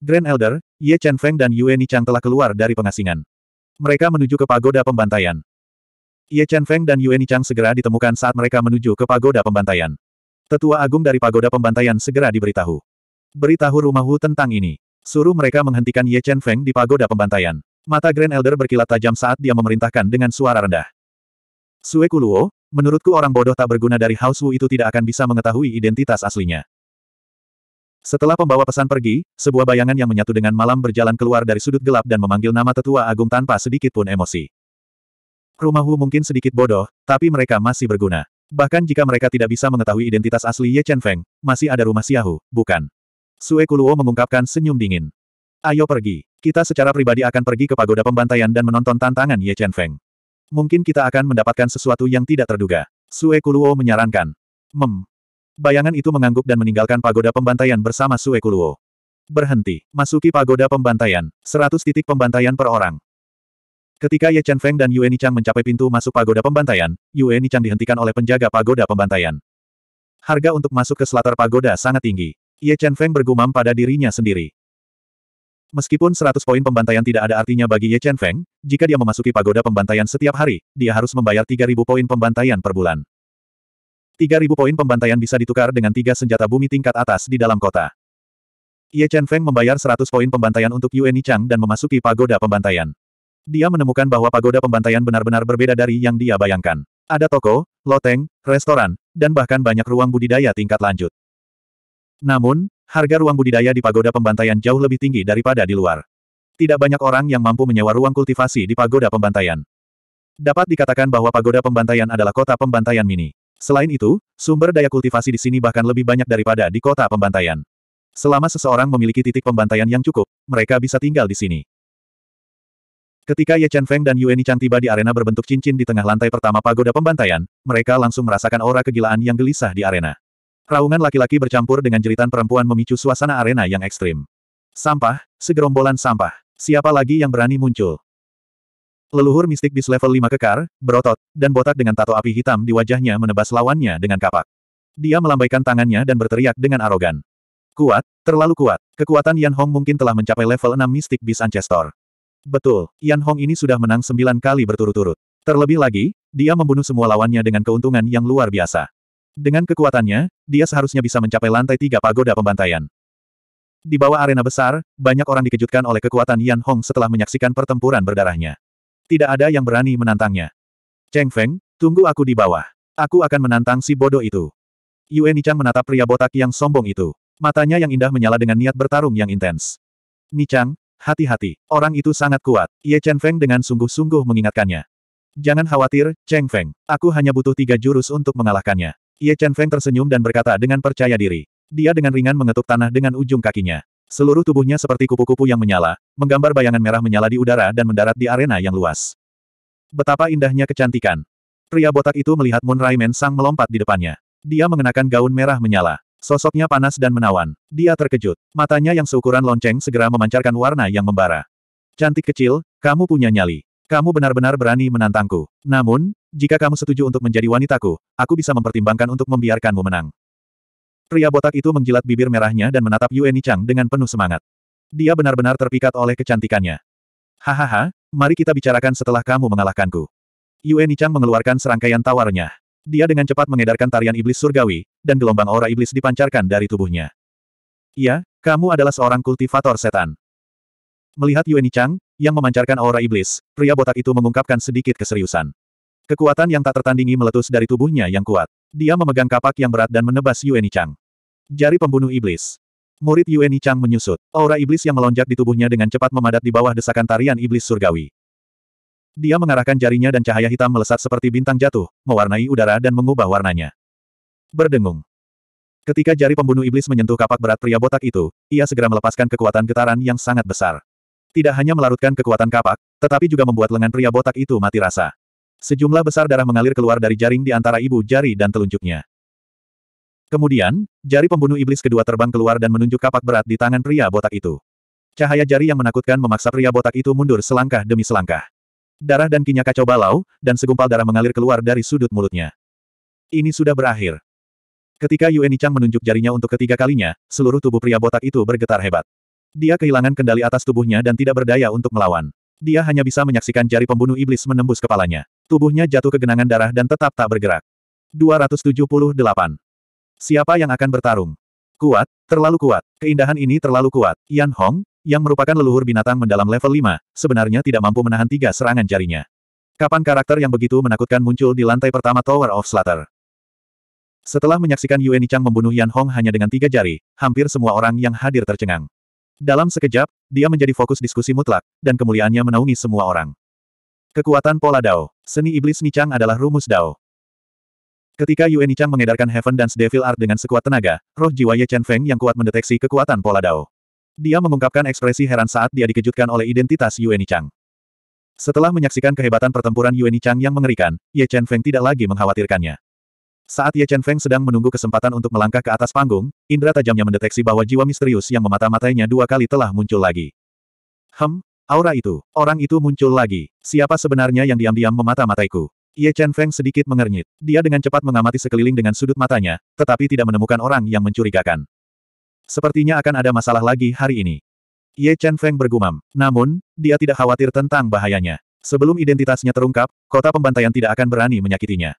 Speaker 1: Grand Elder, Ye Chen Feng dan Yue Ni Chang telah keluar dari pengasingan. Mereka menuju ke pagoda pembantaian. Ye Chen Feng dan Yue Ni Chang segera ditemukan saat mereka menuju ke pagoda pembantaian. Tetua agung dari pagoda pembantaian segera diberitahu. Beritahu rumah Wu tentang ini. Suruh mereka menghentikan Ye Chen Feng di pagoda pembantaian. Mata Grand Elder berkilat tajam saat dia memerintahkan dengan suara rendah. Sue Kuluo, menurutku orang bodoh tak berguna dari House Wu itu tidak akan bisa mengetahui identitas aslinya. Setelah pembawa pesan pergi, sebuah bayangan yang menyatu dengan malam berjalan keluar dari sudut gelap dan memanggil nama tetua agung tanpa sedikit pun emosi. Rumah Wu mungkin sedikit bodoh, tapi mereka masih berguna. Bahkan jika mereka tidak bisa mengetahui identitas asli Ye Chen Feng, masih ada rumah Xiahu, bukan? Sue Kuluo mengungkapkan senyum dingin. Ayo pergi. Kita secara pribadi akan pergi ke pagoda pembantaian dan menonton tantangan Ye Chen Feng. Mungkin kita akan mendapatkan sesuatu yang tidak terduga. Sue Kuluo menyarankan. Mem. Bayangan itu mengangguk dan meninggalkan pagoda pembantaian bersama Sue Kuluo. Berhenti. Masuki pagoda pembantaian. 100 titik pembantaian per orang. Ketika Ye Chen Feng dan Yue Nichang mencapai pintu masuk pagoda pembantaian, Yue Nichang dihentikan oleh penjaga pagoda pembantaian. Harga untuk masuk ke selatar pagoda sangat tinggi. Ye Chen Feng bergumam pada dirinya sendiri. Meskipun 100 poin pembantaian tidak ada artinya bagi Ye Chen Feng, jika dia memasuki pagoda pembantaian setiap hari, dia harus membayar 3.000 poin pembantaian per bulan. 3.000 poin pembantaian bisa ditukar dengan tiga senjata bumi tingkat atas di dalam kota. Ye Chen Feng membayar 100 poin pembantaian untuk Yue Chang dan memasuki pagoda pembantaian. Dia menemukan bahwa pagoda pembantaian benar-benar berbeda dari yang dia bayangkan. Ada toko, loteng, restoran, dan bahkan banyak ruang budidaya tingkat lanjut. Namun, harga ruang budidaya di pagoda pembantaian jauh lebih tinggi daripada di luar. Tidak banyak orang yang mampu menyewa ruang kultivasi di pagoda pembantaian. Dapat dikatakan bahwa pagoda pembantaian adalah kota pembantaian mini. Selain itu, sumber daya kultivasi di sini bahkan lebih banyak daripada di kota pembantaian. Selama seseorang memiliki titik pembantaian yang cukup, mereka bisa tinggal di sini. Ketika Ye Chen Feng dan Yueni Chang tiba di arena berbentuk cincin di tengah lantai pertama pagoda pembantaian, mereka langsung merasakan aura kegilaan yang gelisah di arena. Raungan laki-laki bercampur dengan jeritan perempuan memicu suasana arena yang ekstrim. Sampah, segerombolan sampah. Siapa lagi yang berani muncul? Leluhur mistik bis level 5 kekar, berotot, dan botak dengan tato api hitam di wajahnya menebas lawannya dengan kapak. Dia melambaikan tangannya dan berteriak dengan arogan. Kuat, terlalu kuat. Kekuatan Yan Hong mungkin telah mencapai level 6 mistik bis Ancestor. Betul, Yan Hong ini sudah menang 9 kali berturut-turut. Terlebih lagi, dia membunuh semua lawannya dengan keuntungan yang luar biasa. Dengan kekuatannya, dia seharusnya bisa mencapai lantai tiga pagoda pembantaian. Di bawah arena besar, banyak orang dikejutkan oleh kekuatan Yan Hong setelah menyaksikan pertempuran berdarahnya. Tidak ada yang berani menantangnya. Cheng Feng, tunggu aku di bawah. Aku akan menantang si bodoh itu. Yue Nichang menatap pria botak yang sombong itu. Matanya yang indah menyala dengan niat bertarung yang intens. Nichang, hati-hati. Orang itu sangat kuat. Ye Chen Feng dengan sungguh-sungguh mengingatkannya. Jangan khawatir, Cheng Feng. Aku hanya butuh tiga jurus untuk mengalahkannya. Ye Chen Feng tersenyum dan berkata dengan percaya diri. Dia dengan ringan mengetuk tanah dengan ujung kakinya. Seluruh tubuhnya seperti kupu-kupu yang menyala, menggambar bayangan merah menyala di udara dan mendarat di arena yang luas. Betapa indahnya kecantikan. Pria botak itu melihat Moon Raimen Sang melompat di depannya. Dia mengenakan gaun merah menyala. Sosoknya panas dan menawan. Dia terkejut. Matanya yang seukuran lonceng segera memancarkan warna yang membara. Cantik kecil, kamu punya nyali. Kamu benar-benar berani menantangku. Namun, jika kamu setuju untuk menjadi wanitaku, aku bisa mempertimbangkan untuk membiarkanmu menang. Pria botak itu menjilat bibir merahnya dan menatap Yueni Chang dengan penuh semangat. Dia benar-benar terpikat oleh kecantikannya. Hahaha, mari kita bicarakan setelah kamu mengalahkanku. Yueni Chang mengeluarkan serangkaian tawarnya. Dia dengan cepat mengedarkan tarian iblis surgawi, dan gelombang aura iblis dipancarkan dari tubuhnya. Ya, kamu adalah seorang kultivator setan. Melihat Yueni Chang, yang memancarkan aura iblis, pria botak itu mengungkapkan sedikit keseriusan. Kekuatan yang tak tertandingi meletus dari tubuhnya yang kuat. Dia memegang kapak yang berat dan menebas Yueni Chang. Jari pembunuh iblis. Murid Yueni Chang menyusut. Aura iblis yang melonjak di tubuhnya dengan cepat memadat di bawah desakan tarian iblis surgawi. Dia mengarahkan jarinya dan cahaya hitam melesat seperti bintang jatuh, mewarnai udara dan mengubah warnanya. Berdengung. Ketika jari pembunuh iblis menyentuh kapak berat pria botak itu, ia segera melepaskan kekuatan getaran yang sangat besar. Tidak hanya melarutkan kekuatan kapak, tetapi juga membuat lengan pria botak itu mati rasa. Sejumlah besar darah mengalir keluar dari jaring di antara ibu jari dan telunjuknya. Kemudian, jari pembunuh iblis kedua terbang keluar dan menunjuk kapak berat di tangan pria botak itu. Cahaya jari yang menakutkan memaksa pria botak itu mundur selangkah demi selangkah. Darah dan kinya kacau balau, dan segumpal darah mengalir keluar dari sudut mulutnya. Ini sudah berakhir. Ketika Yue Chang menunjuk jarinya untuk ketiga kalinya, seluruh tubuh pria botak itu bergetar hebat. Dia kehilangan kendali atas tubuhnya dan tidak berdaya untuk melawan. Dia hanya bisa menyaksikan jari pembunuh iblis menembus kepalanya. Tubuhnya jatuh ke genangan darah dan tetap tak bergerak. 278. Siapa yang akan bertarung? Kuat, terlalu kuat. Keindahan ini terlalu kuat. Yan Hong, yang merupakan leluhur binatang mendalam level 5, sebenarnya tidak mampu menahan tiga serangan jarinya. Kapan karakter yang begitu menakutkan muncul di lantai pertama Tower of Slaughter? Setelah menyaksikan Yuan Chang membunuh Yan Hong hanya dengan tiga jari, hampir semua orang yang hadir tercengang. Dalam sekejap, dia menjadi fokus diskusi mutlak, dan kemuliaannya menaungi semua orang. Kekuatan pola Dao. Seni Iblis Nichang adalah rumus Dao. Ketika Yue Nichang mengedarkan Heaven Dance Devil Art dengan sekuat tenaga, roh jiwa Ye Chen Feng yang kuat mendeteksi kekuatan pola Dao. Dia mengungkapkan ekspresi heran saat dia dikejutkan oleh identitas Yue Nichang. Setelah menyaksikan kehebatan pertempuran Yue Nichang yang mengerikan, Ye Chen Feng tidak lagi mengkhawatirkannya. Saat Ye Chen Feng sedang menunggu kesempatan untuk melangkah ke atas panggung, indera tajamnya mendeteksi bahwa jiwa misterius yang memata-matainya dua kali telah muncul lagi. Hem, aura itu, orang itu muncul lagi. Siapa sebenarnya yang diam-diam memata-mataiku? Ye Chen Feng sedikit mengernyit. Dia dengan cepat mengamati sekeliling dengan sudut matanya, tetapi tidak menemukan orang yang mencurigakan. Sepertinya akan ada masalah lagi hari ini. Ye Chen Feng bergumam. Namun, dia tidak khawatir tentang bahayanya. Sebelum identitasnya terungkap, kota pembantaian tidak akan berani menyakitinya.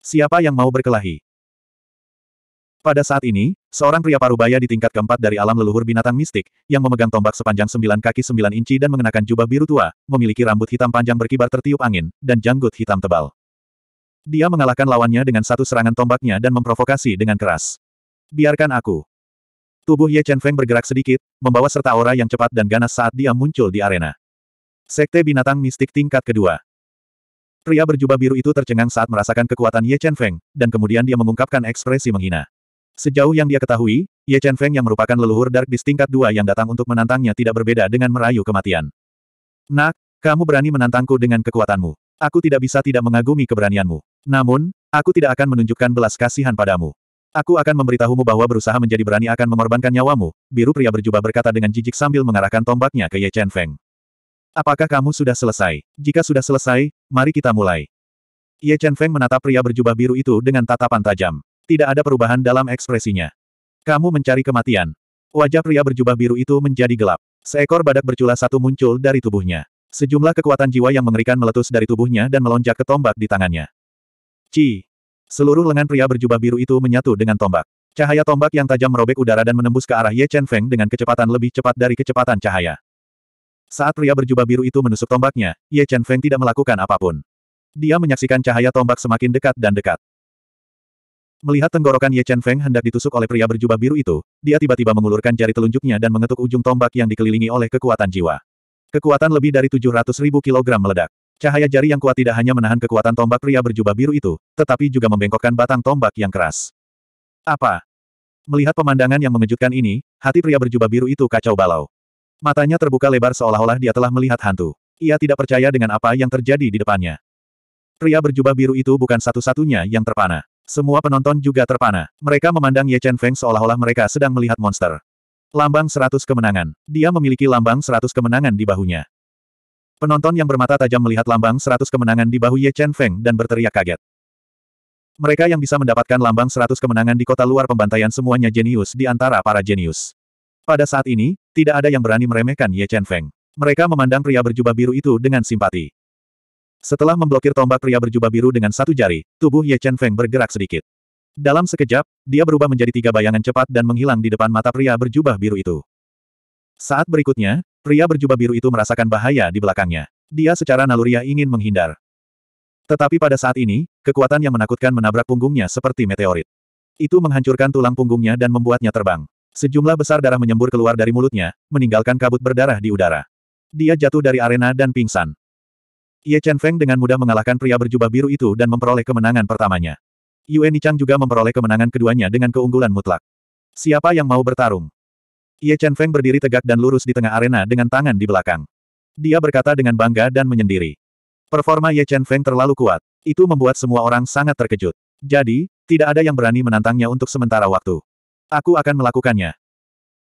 Speaker 1: Siapa yang mau berkelahi? Pada saat ini, seorang pria parubaya di tingkat keempat dari alam leluhur binatang mistik, yang memegang tombak sepanjang sembilan kaki sembilan inci dan mengenakan jubah biru tua, memiliki rambut hitam panjang berkibar tertiup angin, dan janggut hitam tebal. Dia mengalahkan lawannya dengan satu serangan tombaknya dan memprovokasi dengan keras. Biarkan aku. Tubuh Ye Chen Feng bergerak sedikit, membawa serta aura yang cepat dan ganas saat dia muncul di arena. Sekte Binatang Mistik tingkat kedua. Pria berjubah biru itu tercengang saat merasakan kekuatan Ye Chen Feng, dan kemudian dia mengungkapkan ekspresi menghina. Sejauh yang dia ketahui, Ye Chen Feng yang merupakan leluhur Dark Beast tingkat dua yang datang untuk menantangnya tidak berbeda dengan merayu kematian. Nak, kamu berani menantangku dengan kekuatanmu. Aku tidak bisa tidak mengagumi keberanianmu. Namun, aku tidak akan menunjukkan belas kasihan padamu. Aku akan memberitahumu bahwa berusaha menjadi berani akan mengorbankan nyawamu, biru pria berjubah berkata dengan jijik sambil mengarahkan tombaknya ke Ye Chen Feng. Apakah kamu sudah selesai? Jika sudah selesai, mari kita mulai. Ye Chen Feng menatap pria berjubah biru itu dengan tatapan tajam. Tidak ada perubahan dalam ekspresinya. Kamu mencari kematian. Wajah pria berjubah biru itu menjadi gelap. Seekor badak bercula satu muncul dari tubuhnya. Sejumlah kekuatan jiwa yang mengerikan meletus dari tubuhnya dan melonjak ke tombak di tangannya. Ci. Seluruh lengan pria berjubah biru itu menyatu dengan tombak. Cahaya tombak yang tajam merobek udara dan menembus ke arah Ye Chen Feng dengan kecepatan lebih cepat dari kecepatan cahaya. Saat pria berjubah biru itu menusuk tombaknya, Ye Chen Feng tidak melakukan apapun. Dia menyaksikan cahaya tombak semakin dekat dan dekat. Melihat tenggorokan Ye Chen Feng hendak ditusuk oleh pria berjubah biru itu, dia tiba-tiba mengulurkan jari telunjuknya dan mengetuk ujung tombak yang dikelilingi oleh kekuatan jiwa. Kekuatan lebih dari 700 ribu kilogram meledak. Cahaya jari yang kuat tidak hanya menahan kekuatan tombak pria berjubah biru itu, tetapi juga membengkokkan batang tombak yang keras. Apa? Melihat pemandangan yang mengejutkan ini, hati pria berjubah biru itu kacau balau. Matanya terbuka lebar seolah-olah dia telah melihat hantu. Ia tidak percaya dengan apa yang terjadi di depannya. Pria berjubah biru itu bukan satu-satunya yang terpana. Semua penonton juga terpana. Mereka memandang Ye Chen Feng seolah-olah mereka sedang melihat monster. Lambang seratus kemenangan. Dia memiliki lambang seratus kemenangan di bahunya. Penonton yang bermata tajam melihat lambang seratus kemenangan di bahu Ye Chen Feng dan berteriak kaget. Mereka yang bisa mendapatkan lambang seratus kemenangan di kota luar pembantaian semuanya jenius di antara para jenius. Pada saat ini, tidak ada yang berani meremehkan Ye Chen Feng. Mereka memandang pria berjubah biru itu dengan simpati. Setelah memblokir tombak pria berjubah biru dengan satu jari, tubuh Ye Chen Feng bergerak sedikit. Dalam sekejap, dia berubah menjadi tiga bayangan cepat dan menghilang di depan mata pria berjubah biru itu. Saat berikutnya, pria berjubah biru itu merasakan bahaya di belakangnya. Dia secara naluriah ingin menghindar. Tetapi pada saat ini, kekuatan yang menakutkan menabrak punggungnya seperti meteorit. Itu menghancurkan tulang punggungnya dan membuatnya terbang. Sejumlah besar darah menyembur keluar dari mulutnya, meninggalkan kabut berdarah di udara. Dia jatuh dari arena dan pingsan. Ye Chen Feng dengan mudah mengalahkan pria berjubah biru itu dan memperoleh kemenangan pertamanya. Yue Nichang juga memperoleh kemenangan keduanya dengan keunggulan mutlak. Siapa yang mau bertarung? Ye Chen Feng berdiri tegak dan lurus di tengah arena dengan tangan di belakang. Dia berkata dengan bangga dan menyendiri. Performa Ye Chen Feng terlalu kuat. Itu membuat semua orang sangat terkejut. Jadi, tidak ada yang berani menantangnya untuk sementara waktu. Aku akan melakukannya.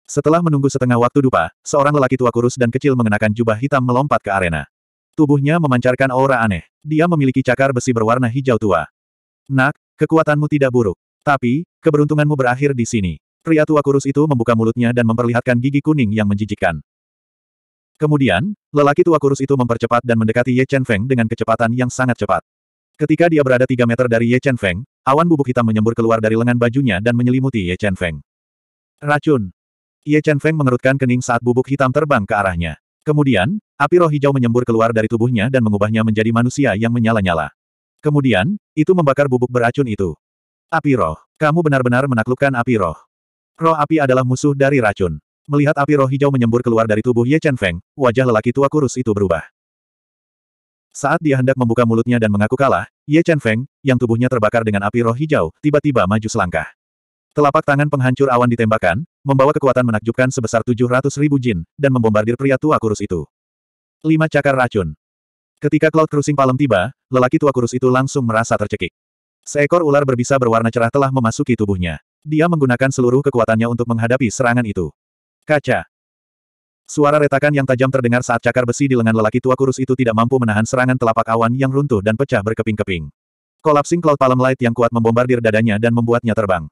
Speaker 1: Setelah menunggu setengah waktu dupa, seorang lelaki tua kurus dan kecil mengenakan jubah hitam melompat ke arena. Tubuhnya memancarkan aura aneh. Dia memiliki cakar besi berwarna hijau tua. Nak, kekuatanmu tidak buruk. Tapi, keberuntunganmu berakhir di sini. Pria tua kurus itu membuka mulutnya dan memperlihatkan gigi kuning yang menjijikkan. Kemudian, lelaki tua kurus itu mempercepat dan mendekati Ye Chen Feng dengan kecepatan yang sangat cepat. Ketika dia berada tiga meter dari Ye Chen Feng, awan bubuk hitam menyembur keluar dari lengan bajunya dan menyelimuti Ye Chen Feng. Racun. Ye Chen Feng mengerutkan kening saat bubuk hitam terbang ke arahnya. Kemudian, api roh hijau menyembur keluar dari tubuhnya dan mengubahnya menjadi manusia yang menyala-nyala. Kemudian, itu membakar bubuk beracun itu. Api roh. Kamu benar-benar menaklukkan api roh. Roh api adalah musuh dari racun. Melihat api roh hijau menyembur keluar dari tubuh Ye Chen Feng, wajah lelaki tua kurus itu berubah. Saat dia hendak membuka mulutnya dan mengaku kalah, Ye Chen Feng, yang tubuhnya terbakar dengan api roh hijau, tiba-tiba maju selangkah. Telapak tangan penghancur awan ditembakkan, membawa kekuatan menakjubkan sebesar 700 ribu jin, dan membombardir pria tua kurus itu. Lima cakar racun. Ketika Cloud Cruising Palem tiba, lelaki tua kurus itu langsung merasa tercekik. Seekor ular berbisa berwarna cerah telah memasuki tubuhnya. Dia menggunakan seluruh kekuatannya untuk menghadapi serangan itu. Kaca. Suara retakan yang tajam terdengar saat cakar besi di lengan lelaki tua kurus itu tidak mampu menahan serangan telapak awan yang runtuh dan pecah berkeping-keping. Kolapsing cloud palem light yang kuat membombardir dadanya dan membuatnya terbang.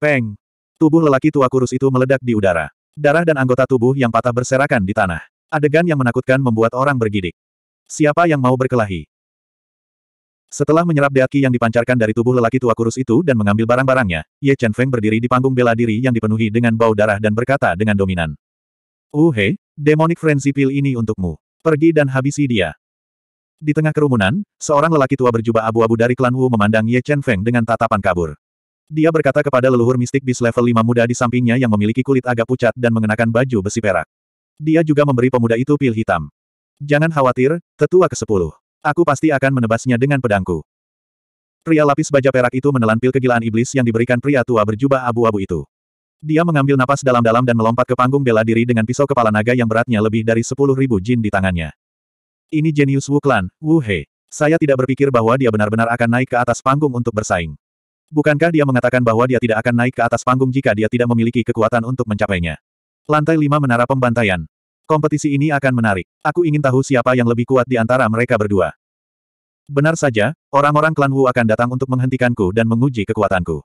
Speaker 1: Peng! Tubuh lelaki tua kurus itu meledak di udara. Darah dan anggota tubuh yang patah berserakan di tanah. Adegan yang menakutkan membuat orang bergidik. Siapa yang mau berkelahi? Setelah menyerap deaki yang dipancarkan dari tubuh lelaki tua kurus itu dan mengambil barang-barangnya, Ye Chen Feng berdiri di panggung bela diri yang dipenuhi dengan bau darah dan berkata dengan dominan. Uhe, oh, demonic frenzy pill ini untukmu. Pergi dan habisi dia. Di tengah kerumunan, seorang lelaki tua berjubah abu-abu dari klan Wu memandang Ye Chen Feng dengan tatapan kabur. Dia berkata kepada leluhur mistik bis level 5 muda di sampingnya yang memiliki kulit agak pucat dan mengenakan baju besi perak. Dia juga memberi pemuda itu pil hitam. Jangan khawatir, tetua ke-10. Aku pasti akan menebasnya dengan pedangku. Pria lapis baja perak itu menelan pil kegilaan iblis yang diberikan pria tua berjubah abu-abu itu. Dia mengambil napas dalam-dalam dan melompat ke panggung bela diri dengan pisau kepala naga yang beratnya lebih dari sepuluh ribu jin di tangannya. Ini jenius Wu Clan, Wu He. Saya tidak berpikir bahwa dia benar-benar akan naik ke atas panggung untuk bersaing. Bukankah dia mengatakan bahwa dia tidak akan naik ke atas panggung jika dia tidak memiliki kekuatan untuk mencapainya? Lantai 5 Menara Pembantaian. Kompetisi ini akan menarik. Aku ingin tahu siapa yang lebih kuat di antara mereka berdua. Benar saja, orang-orang klan Wu akan datang untuk menghentikanku dan menguji kekuatanku.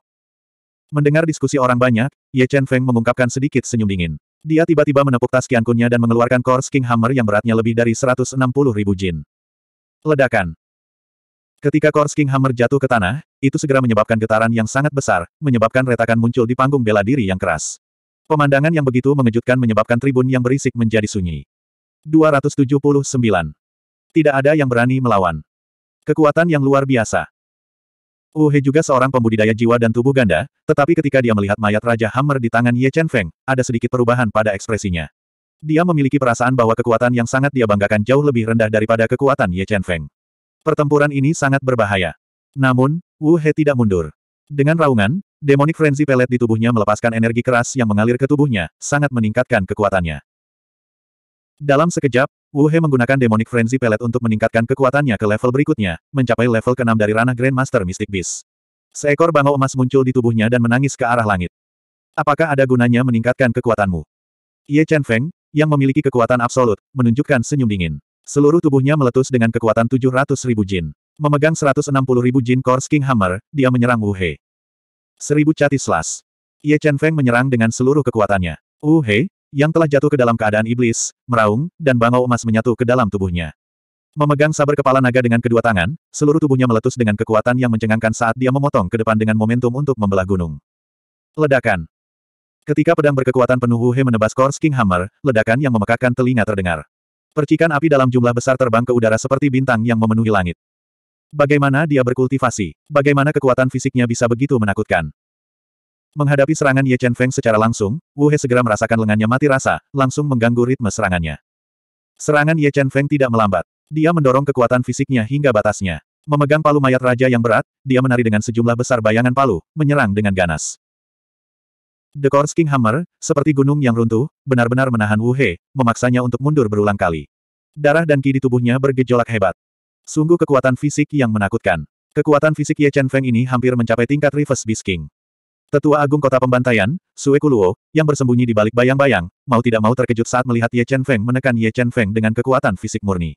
Speaker 1: Mendengar diskusi orang banyak, Ye Chen Feng mengungkapkan sedikit senyum dingin. Dia tiba-tiba menepuk tas kiankunnya dan mengeluarkan Core King Hammer yang beratnya lebih dari 160 ribu jin. Ledakan. Ketika Core King Hammer jatuh ke tanah, itu segera menyebabkan getaran yang sangat besar, menyebabkan retakan muncul di panggung bela diri yang keras. Pemandangan yang begitu mengejutkan menyebabkan tribun yang berisik menjadi sunyi. 279. Tidak ada yang berani melawan. Kekuatan yang luar biasa. Uhe oh, juga seorang pembudidaya jiwa dan tubuh ganda, tetapi ketika dia melihat mayat Raja Hammer di tangan Ye Chen Feng, ada sedikit perubahan pada ekspresinya. Dia memiliki perasaan bahwa kekuatan yang sangat dia banggakan jauh lebih rendah daripada kekuatan Ye Chen Feng. Pertempuran ini sangat berbahaya. Namun, Wu He tidak mundur. Dengan raungan, demonic frenzy pelet di tubuhnya melepaskan energi keras yang mengalir ke tubuhnya, sangat meningkatkan kekuatannya. Dalam sekejap, Wu He menggunakan Demonic Frenzy Pellet untuk meningkatkan kekuatannya ke level berikutnya, mencapai level keenam dari ranah Grandmaster Mystic Beast. Seekor bangau emas muncul di tubuhnya dan menangis ke arah langit. Apakah ada gunanya meningkatkan kekuatanmu? Ye Chen Feng, yang memiliki kekuatan absolut, menunjukkan senyum dingin. Seluruh tubuhnya meletus dengan kekuatan 700 ribu jin. Memegang 160 ribu jin Kors King Hammer, dia menyerang Wu He. Seribu cati slas. Ye Chen Feng menyerang dengan seluruh kekuatannya. Wu He, yang telah jatuh ke dalam keadaan iblis, meraung, dan bangau emas menyatu ke dalam tubuhnya. Memegang sabar kepala naga dengan kedua tangan, seluruh tubuhnya meletus dengan kekuatan yang mencengangkan saat dia memotong ke depan dengan momentum untuk membelah gunung. Ledakan. Ketika pedang berkekuatan penuh Wuhe menebas Kors King Hammer, ledakan yang memekakkan telinga terdengar. Percikan api dalam jumlah besar terbang ke udara seperti bintang yang memenuhi langit. Bagaimana dia berkultivasi? Bagaimana kekuatan fisiknya bisa begitu menakutkan? Menghadapi serangan Ye Chen Feng secara langsung, Wu He segera merasakan lengannya mati rasa, langsung mengganggu ritme serangannya. Serangan Ye Chen Feng tidak melambat. Dia mendorong kekuatan fisiknya hingga batasnya. Memegang palu mayat raja yang berat, dia menari dengan sejumlah besar bayangan palu, menyerang dengan ganas. The Course King Hammer, seperti gunung yang runtuh, benar-benar menahan Wu He, memaksanya untuk mundur berulang kali. Darah dan ki di tubuhnya bergejolak hebat. Sungguh kekuatan fisik yang menakutkan. Kekuatan fisik Ye Chen Feng ini hampir mencapai tingkat Reverse Beast King. Tetua Agung Kota Pembantaian, Sue Kuluo, yang bersembunyi di balik bayang-bayang, mau tidak mau terkejut saat melihat Ye Chen Feng menekan Ye Chen Feng dengan kekuatan fisik murni.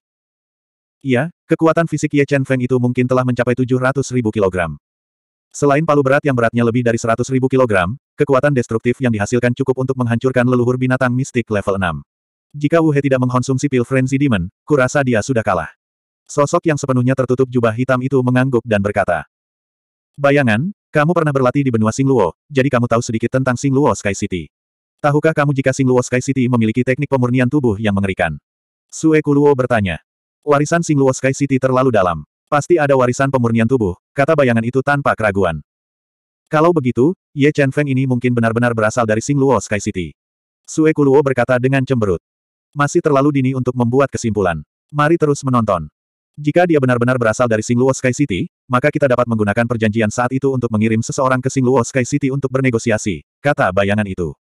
Speaker 1: Iya, kekuatan fisik Ye Chen Feng itu mungkin telah mencapai 700 ribu kilogram. Selain palu berat yang beratnya lebih dari 100 ribu kilogram, kekuatan destruktif yang dihasilkan cukup untuk menghancurkan leluhur binatang mistik level 6. Jika Wuhe tidak mengkonsumsi pil Frenzy Demon, kurasa dia sudah kalah. Sosok yang sepenuhnya tertutup jubah hitam itu mengangguk dan berkata. Bayangan, kamu pernah berlatih di benua Singluo, jadi kamu tahu sedikit tentang Singluo Sky City. Tahukah kamu jika Singluo Sky City memiliki teknik pemurnian tubuh yang mengerikan? Sue Kuluo bertanya. Warisan Singluo Sky City terlalu dalam. Pasti ada warisan pemurnian tubuh, kata bayangan itu tanpa keraguan. Kalau begitu, Ye Chen Feng ini mungkin benar-benar berasal dari Singluo Sky City. Sue Kuluo berkata dengan cemberut. Masih terlalu dini untuk membuat kesimpulan. Mari terus menonton. Jika dia benar-benar berasal dari Singluo Sky City, maka kita dapat menggunakan perjanjian saat itu untuk mengirim seseorang ke Singluo Sky City untuk bernegosiasi, kata bayangan itu.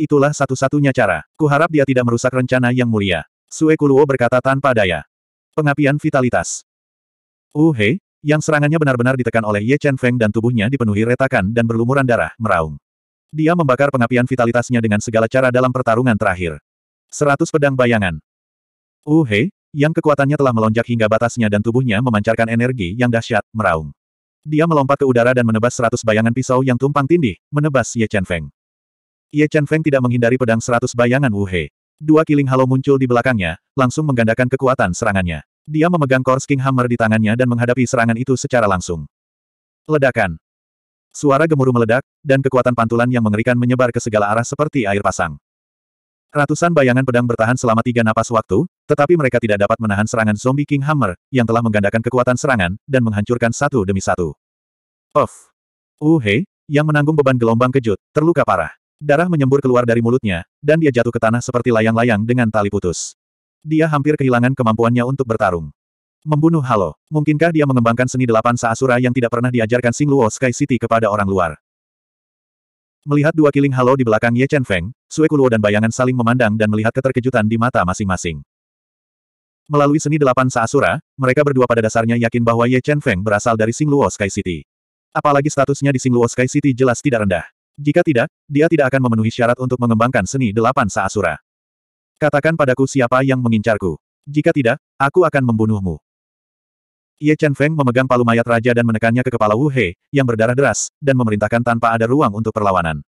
Speaker 1: Itulah satu-satunya cara. Kuharap dia tidak merusak rencana yang mulia. Sue Kuluo berkata tanpa daya. Pengapian vitalitas. Uhe, yang serangannya benar-benar ditekan oleh Ye Chen Feng dan tubuhnya dipenuhi retakan dan berlumuran darah, meraung. Dia membakar pengapian vitalitasnya dengan segala cara dalam pertarungan terakhir. Seratus pedang bayangan. Uhe, yang kekuatannya telah melonjak hingga batasnya dan tubuhnya memancarkan energi yang dahsyat, meraung. Dia melompat ke udara dan menebas seratus bayangan pisau yang tumpang tindih, menebas Ye Chen Feng. Ye Chen Feng tidak menghindari pedang seratus bayangan Wu He. Dua kiling halo muncul di belakangnya, langsung menggandakan kekuatan serangannya. Dia memegang Kors King Hammer di tangannya dan menghadapi serangan itu secara langsung. Ledakan. Suara gemuruh meledak, dan kekuatan pantulan yang mengerikan menyebar ke segala arah seperti air pasang. Ratusan bayangan pedang bertahan selama tiga napas waktu, tetapi mereka tidak dapat menahan serangan zombie King Hammer, yang telah menggandakan kekuatan serangan, dan menghancurkan satu demi satu. Of! Uhe, yang menanggung beban gelombang kejut, terluka parah. Darah menyembur keluar dari mulutnya, dan dia jatuh ke tanah seperti layang-layang dengan tali putus. Dia hampir kehilangan kemampuannya untuk bertarung. Membunuh Halo, mungkinkah dia mengembangkan seni delapan Saasura yang tidak pernah diajarkan Sing Luo Sky City kepada orang luar? Melihat dua kiling halo di belakang Ye Chen Feng, Sue Kuluo dan bayangan saling memandang dan melihat keterkejutan di mata masing-masing. Melalui seni delapan saasura, mereka berdua pada dasarnya yakin bahwa Ye Chen Feng berasal dari Singluo Sky City. Apalagi statusnya di Singluo Sky City jelas tidak rendah. Jika tidak, dia tidak akan memenuhi syarat untuk mengembangkan seni delapan saasura. Katakan padaku siapa yang mengincarku. Jika tidak, aku akan membunuhmu. Ye Chen Feng memegang palu mayat raja dan menekannya ke kepala Wu He, yang berdarah deras, dan memerintahkan tanpa ada ruang untuk perlawanan.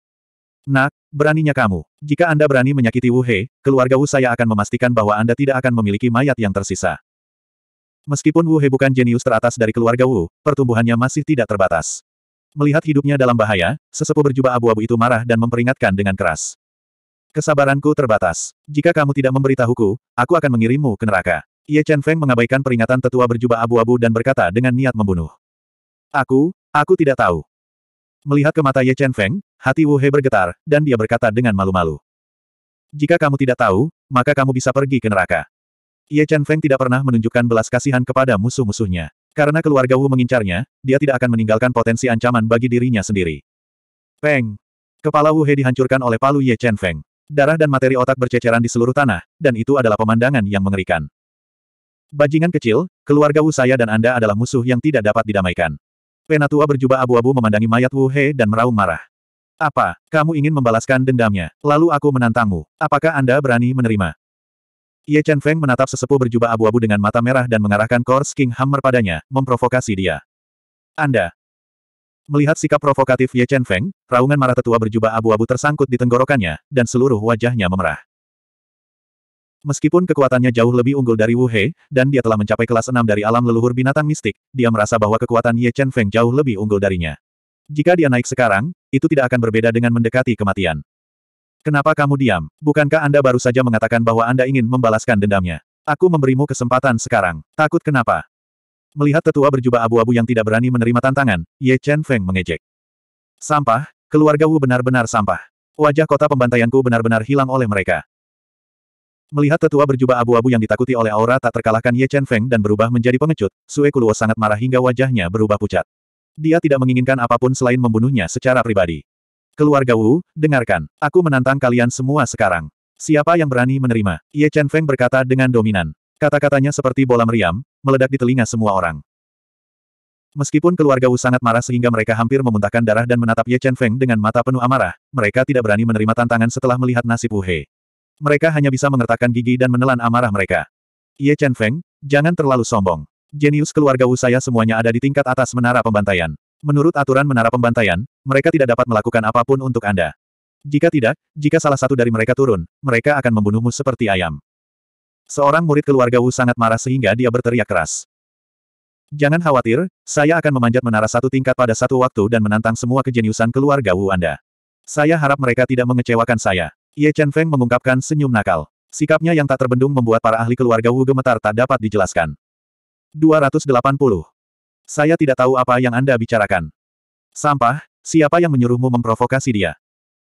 Speaker 1: Nak, beraninya kamu. Jika Anda berani menyakiti Wu He, keluarga Wu saya akan memastikan bahwa Anda tidak akan memiliki mayat yang tersisa. Meskipun Wu He bukan jenius teratas dari keluarga Wu, pertumbuhannya masih tidak terbatas. Melihat hidupnya dalam bahaya, sesepuh berjubah abu-abu itu marah dan memperingatkan dengan keras. Kesabaranku terbatas. Jika kamu tidak memberitahuku, aku akan mengirimmu ke neraka. Ye Chen Feng mengabaikan peringatan tetua berjubah abu-abu dan berkata dengan niat membunuh. Aku, aku tidak tahu. Melihat ke mata Ye Chen Feng, hati Wu He bergetar, dan dia berkata dengan malu-malu. Jika kamu tidak tahu, maka kamu bisa pergi ke neraka. Ye Chen Feng tidak pernah menunjukkan belas kasihan kepada musuh-musuhnya. Karena keluarga Wu mengincarnya, dia tidak akan meninggalkan potensi ancaman bagi dirinya sendiri. Peng! Kepala Wu He dihancurkan oleh palu Ye Chen Feng. Darah dan materi otak berceceran di seluruh tanah, dan itu adalah pemandangan yang mengerikan. Bajingan kecil, keluarga Wu saya dan Anda adalah musuh yang tidak dapat didamaikan. Penatua berjubah abu-abu memandangi mayat Wu He dan meraung marah. Apa, kamu ingin membalaskan dendamnya? Lalu aku menantangmu. Apakah Anda berani menerima? Ye Chen Feng menatap sesepuh berjubah abu-abu dengan mata merah dan mengarahkan Kors King Hammer padanya, memprovokasi dia. Anda. Melihat sikap provokatif Ye Chen Feng, raungan marah tetua berjubah abu-abu tersangkut di tenggorokannya, dan seluruh wajahnya memerah. Meskipun kekuatannya jauh lebih unggul dari Wu He, dan dia telah mencapai kelas 6 dari alam leluhur binatang mistik, dia merasa bahwa kekuatan Ye Chen Feng jauh lebih unggul darinya. Jika dia naik sekarang, itu tidak akan berbeda dengan mendekati kematian. Kenapa kamu diam? Bukankah Anda baru saja mengatakan bahwa Anda ingin membalaskan dendamnya? Aku memberimu kesempatan sekarang. Takut kenapa? Melihat tetua berjubah abu-abu yang tidak berani menerima tantangan, Ye Chen Feng mengejek. Sampah, keluarga Wu benar-benar sampah. Wajah kota pembantaianku benar-benar hilang oleh mereka. Melihat tetua berjubah abu-abu yang ditakuti oleh aura tak terkalahkan Ye Chen Feng dan berubah menjadi pengecut, Sue Kuluo sangat marah hingga wajahnya berubah pucat. Dia tidak menginginkan apapun selain membunuhnya secara pribadi. Keluarga Wu, dengarkan. Aku menantang kalian semua sekarang. Siapa yang berani menerima? Ye Chen Feng berkata dengan dominan. Kata-katanya seperti bola meriam, meledak di telinga semua orang. Meskipun keluarga Wu sangat marah sehingga mereka hampir memuntahkan darah dan menatap Ye Chen Feng dengan mata penuh amarah, mereka tidak berani menerima tantangan setelah melihat nasib Wu He. Mereka hanya bisa mengertakkan gigi dan menelan amarah mereka. Ye Chen Feng, jangan terlalu sombong. Jenius keluarga Wu saya semuanya ada di tingkat atas menara pembantaian. Menurut aturan menara pembantaian, mereka tidak dapat melakukan apapun untuk Anda. Jika tidak, jika salah satu dari mereka turun, mereka akan membunuhmu seperti ayam. Seorang murid keluarga Wu sangat marah sehingga dia berteriak keras. Jangan khawatir, saya akan memanjat menara satu tingkat pada satu waktu dan menantang semua kejeniusan keluarga Wu Anda. Saya harap mereka tidak mengecewakan saya. Ye Chen Feng mengungkapkan senyum nakal. Sikapnya yang tak terbendung membuat para ahli keluarga Wu gemetar tak dapat dijelaskan. 280. Saya tidak tahu apa yang Anda bicarakan. Sampah, siapa yang menyuruhmu memprovokasi dia?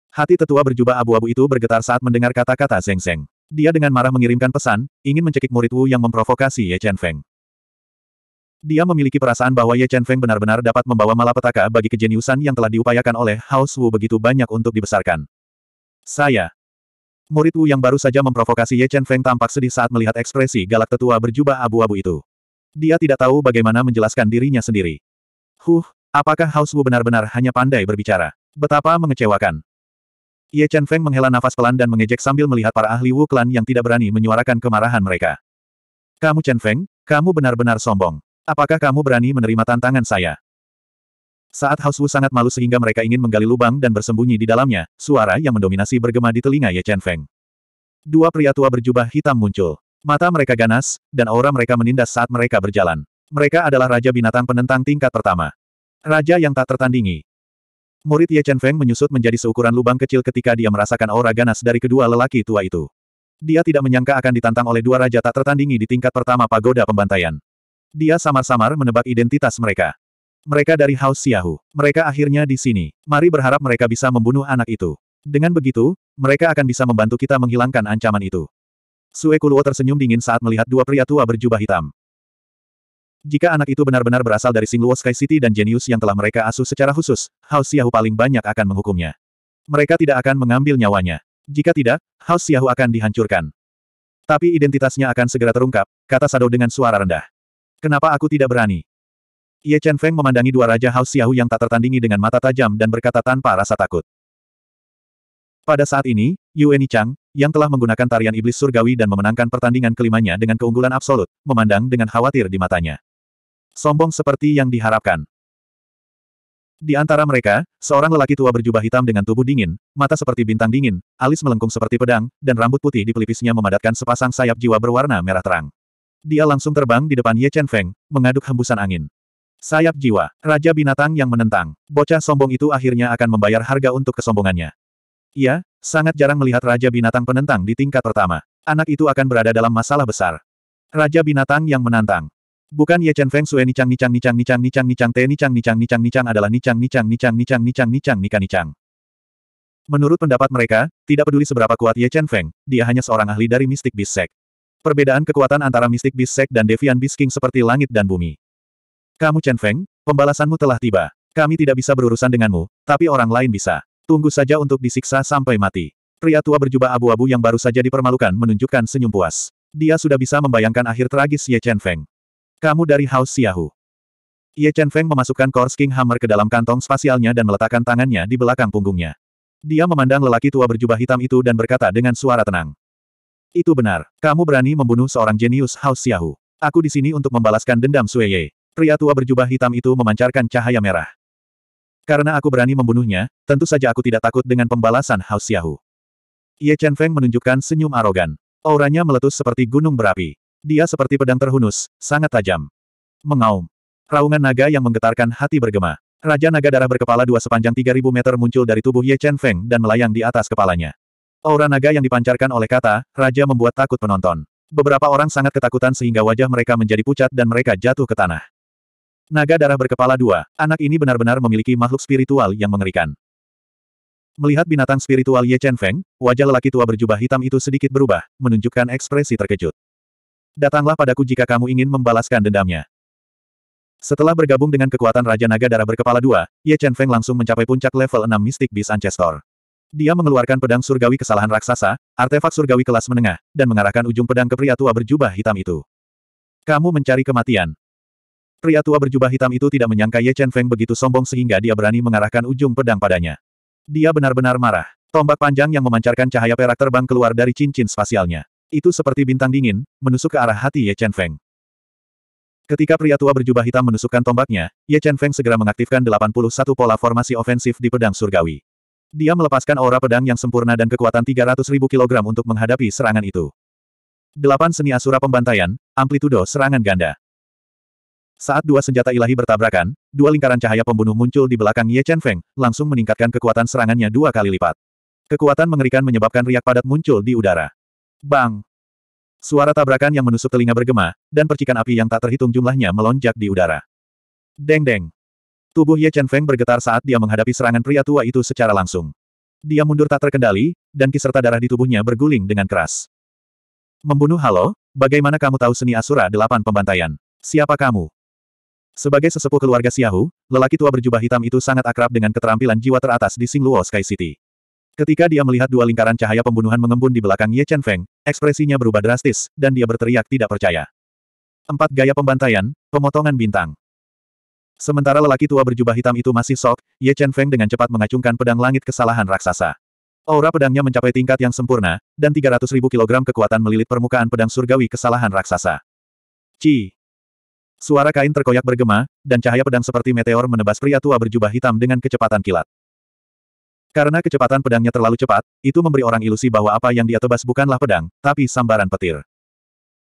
Speaker 1: Hati tetua berjubah abu-abu itu bergetar saat mendengar kata-kata Zeng Zeng. Dia dengan marah mengirimkan pesan, ingin mencekik murid Wu yang memprovokasi Ye Chen Feng. Dia memiliki perasaan bahwa Ye Chen Feng benar-benar dapat membawa malapetaka bagi kejeniusan yang telah diupayakan oleh House Wu begitu banyak untuk dibesarkan. Saya. Murid Wu yang baru saja memprovokasi Ye Chen Feng tampak sedih saat melihat ekspresi galak tetua berjubah abu-abu itu. Dia tidak tahu bagaimana menjelaskan dirinya sendiri. Huh, apakah Haus Wu benar-benar hanya pandai berbicara? Betapa mengecewakan. Ye Chen Feng menghela nafas pelan dan mengejek sambil melihat para ahli Wu klan yang tidak berani menyuarakan kemarahan mereka. Kamu Chen Feng, kamu benar-benar sombong. Apakah kamu berani menerima tantangan saya? Saat Hausu sangat malu sehingga mereka ingin menggali lubang dan bersembunyi di dalamnya, suara yang mendominasi bergema di telinga Ye Chen Feng. Dua pria tua berjubah hitam muncul. Mata mereka ganas, dan aura mereka menindas saat mereka berjalan. Mereka adalah Raja Binatang Penentang tingkat pertama. Raja yang tak tertandingi. Murid Ye Chen Feng menyusut menjadi seukuran lubang kecil ketika dia merasakan aura ganas dari kedua lelaki tua itu. Dia tidak menyangka akan ditantang oleh dua raja tak tertandingi di tingkat pertama pagoda pembantaian. Dia samar-samar menebak identitas mereka. Mereka dari House Xiahu. Mereka akhirnya di sini. Mari berharap mereka bisa membunuh anak itu. Dengan begitu, mereka akan bisa membantu kita menghilangkan ancaman itu. Sue Kuluo tersenyum dingin saat melihat dua pria tua berjubah hitam. Jika anak itu benar-benar berasal dari Singluo Sky City dan genius yang telah mereka asuh secara khusus, House Xiahu paling banyak akan menghukumnya. Mereka tidak akan mengambil nyawanya. Jika tidak, House Xiahu akan dihancurkan. Tapi identitasnya akan segera terungkap, kata Sado dengan suara rendah. Kenapa aku tidak berani? Ye Chen Feng memandangi dua Raja Haus Xiao yang tak tertandingi dengan mata tajam dan berkata tanpa rasa takut. Pada saat ini, Yueni Chang, yang telah menggunakan tarian iblis surgawi dan memenangkan pertandingan kelimanya dengan keunggulan absolut, memandang dengan khawatir di matanya. Sombong seperti yang diharapkan. Di antara mereka, seorang lelaki tua berjubah hitam dengan tubuh dingin, mata seperti bintang dingin, alis melengkung seperti pedang, dan rambut putih di pelipisnya memadatkan sepasang sayap jiwa berwarna merah terang. Dia langsung terbang di depan Ye Chen Feng, mengaduk hembusan angin. Sayap jiwa, Raja Binatang yang menentang. Bocah sombong itu akhirnya akan membayar harga untuk kesombongannya. Ia, sangat jarang melihat Raja Binatang penentang di tingkat pertama. Anak itu akan berada dalam masalah besar. Raja Binatang yang menantang. Bukan Ye Chen Feng Sue Ni Chang Ni Chang Ni Chang Te Nicang Nicang Nicang Nicang adalah Ni Chang Ni Chang Ni Chang Ni Chang. Menurut pendapat mereka, tidak peduli seberapa kuat Ye Chen Feng, dia hanya seorang ahli dari Mystic Beast Sect. Perbedaan kekuatan antara Mystic Beast Sect dan Devian Beast King seperti langit dan bumi. Kamu Chen Feng, pembalasanmu telah tiba. Kami tidak bisa berurusan denganmu, tapi orang lain bisa. Tunggu saja untuk disiksa sampai mati. Pria tua berjubah abu-abu yang baru saja dipermalukan menunjukkan senyum puas. Dia sudah bisa membayangkan akhir tragis Ye Chen Feng. Kamu dari House Xiahu. Ye Chen Feng memasukkan Kors King Hammer ke dalam kantong spasialnya dan meletakkan tangannya di belakang punggungnya. Dia memandang lelaki tua berjubah hitam itu dan berkata dengan suara tenang. Itu benar, kamu berani membunuh seorang jenius House Xiahu. Aku di sini untuk membalaskan dendam Sue Ye. Pria tua berjubah hitam itu memancarkan cahaya merah. Karena aku berani membunuhnya, tentu saja aku tidak takut dengan pembalasan Hao Xiahu. Ye Chen Feng menunjukkan senyum arogan. Auranya meletus seperti gunung berapi. Dia seperti pedang terhunus, sangat tajam. Mengaum. Raungan naga yang menggetarkan hati bergema. Raja naga darah berkepala dua sepanjang 3000 meter muncul dari tubuh Ye Chen Feng dan melayang di atas kepalanya. Aura naga yang dipancarkan oleh kata, raja membuat takut penonton. Beberapa orang sangat ketakutan sehingga wajah mereka menjadi pucat dan mereka jatuh ke tanah. Naga darah berkepala dua, anak ini benar-benar memiliki makhluk spiritual yang mengerikan. Melihat binatang spiritual Ye Chen Feng, wajah lelaki tua berjubah hitam itu sedikit berubah, menunjukkan ekspresi terkejut. Datanglah padaku jika kamu ingin membalaskan dendamnya. Setelah bergabung dengan kekuatan Raja Naga Darah berkepala dua, Ye Chen Feng langsung mencapai puncak level 6 Mystic Beast Ancestor. Dia mengeluarkan pedang surgawi kesalahan raksasa, artefak surgawi kelas menengah, dan mengarahkan ujung pedang ke pria tua berjubah hitam itu. Kamu mencari kematian. Pria tua berjubah hitam itu tidak menyangka Ye Chen Feng begitu sombong sehingga dia berani mengarahkan ujung pedang padanya. Dia benar-benar marah. Tombak panjang yang memancarkan cahaya perak terbang keluar dari cincin spasialnya. Itu seperti bintang dingin, menusuk ke arah hati Ye Chen Feng. Ketika pria tua berjubah hitam menusukkan tombaknya, Ye Chen Feng segera mengaktifkan 81 pola formasi ofensif di pedang surgawi. Dia melepaskan aura pedang yang sempurna dan kekuatan 300.000 kg untuk menghadapi serangan itu. Delapan seni asura pembantaian, amplitudo serangan ganda. Saat dua senjata ilahi bertabrakan, dua lingkaran cahaya pembunuh muncul di belakang Ye Chen Feng, langsung meningkatkan kekuatan serangannya dua kali lipat. Kekuatan mengerikan menyebabkan riak padat muncul di udara. Bang! Suara tabrakan yang menusuk telinga bergema, dan percikan api yang tak terhitung jumlahnya melonjak di udara. Deng-deng! Tubuh Ye Chen Feng bergetar saat dia menghadapi serangan pria tua itu secara langsung. Dia mundur tak terkendali, dan kiserta darah di tubuhnya berguling dengan keras. Membunuh Halo, bagaimana kamu tahu seni Asura delapan pembantaian? Siapa kamu? Sebagai sesepuh keluarga Xiahu, lelaki tua berjubah hitam itu sangat akrab dengan keterampilan jiwa teratas di Singluo Sky City. Ketika dia melihat dua lingkaran cahaya pembunuhan mengembun di belakang Ye Chen Feng, ekspresinya berubah drastis, dan dia berteriak tidak percaya. Empat gaya pembantaian, pemotongan bintang. Sementara lelaki tua berjubah hitam itu masih sok, Ye Chen Feng dengan cepat mengacungkan pedang langit kesalahan raksasa. Aura pedangnya mencapai tingkat yang sempurna, dan 300.000 kilogram kekuatan melilit permukaan pedang surgawi kesalahan raksasa. Ci, Suara kain terkoyak bergema, dan cahaya pedang seperti meteor menebas pria tua berjubah hitam dengan kecepatan kilat. Karena kecepatan pedangnya terlalu cepat, itu memberi orang ilusi bahwa apa yang dia tebas bukanlah pedang, tapi sambaran petir.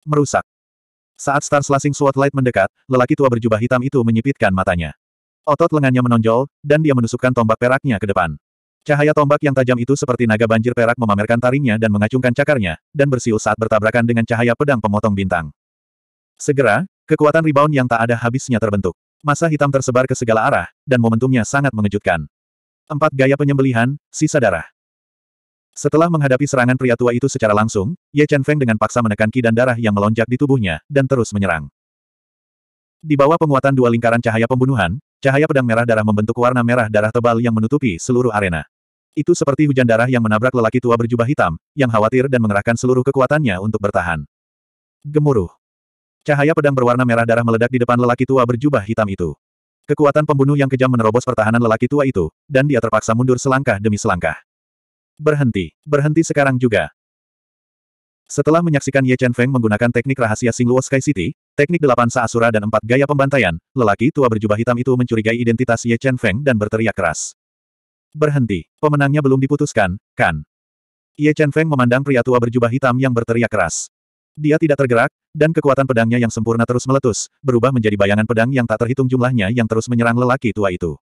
Speaker 1: Merusak. Saat Star Slashing Sword Light mendekat, lelaki tua berjubah hitam itu menyipitkan matanya. Otot lengannya menonjol, dan dia menusukkan tombak peraknya ke depan. Cahaya tombak yang tajam itu seperti naga banjir perak memamerkan taringnya dan mengacungkan cakarnya, dan bersiul saat bertabrakan dengan cahaya pedang pemotong bintang. Segera, Kekuatan rebound yang tak ada habisnya terbentuk. Masa hitam tersebar ke segala arah, dan momentumnya sangat mengejutkan. Empat gaya penyembelihan, sisa darah. Setelah menghadapi serangan pria tua itu secara langsung, Ye Chen Feng dengan paksa menekan ki dan darah yang melonjak di tubuhnya, dan terus menyerang. Di bawah penguatan dua lingkaran cahaya pembunuhan, cahaya pedang merah darah membentuk warna merah darah tebal yang menutupi seluruh arena. Itu seperti hujan darah yang menabrak lelaki tua berjubah hitam, yang khawatir dan mengerahkan seluruh kekuatannya untuk bertahan. Gemuruh. Cahaya pedang berwarna merah darah meledak di depan lelaki tua berjubah hitam itu. Kekuatan pembunuh yang kejam menerobos pertahanan lelaki tua itu, dan dia terpaksa mundur selangkah demi selangkah. Berhenti, berhenti sekarang juga. Setelah menyaksikan Ye Chen Feng menggunakan teknik rahasia Sing Singluo Sky City, teknik delapan saasura dan empat gaya pembantaian, lelaki tua berjubah hitam itu mencurigai identitas Ye Chen Feng dan berteriak keras. Berhenti, pemenangnya belum diputuskan, kan? Ye Chen Feng memandang pria tua berjubah hitam yang berteriak keras. Dia tidak tergerak, dan kekuatan pedangnya yang sempurna terus meletus, berubah menjadi bayangan pedang yang tak terhitung jumlahnya yang terus menyerang lelaki tua itu.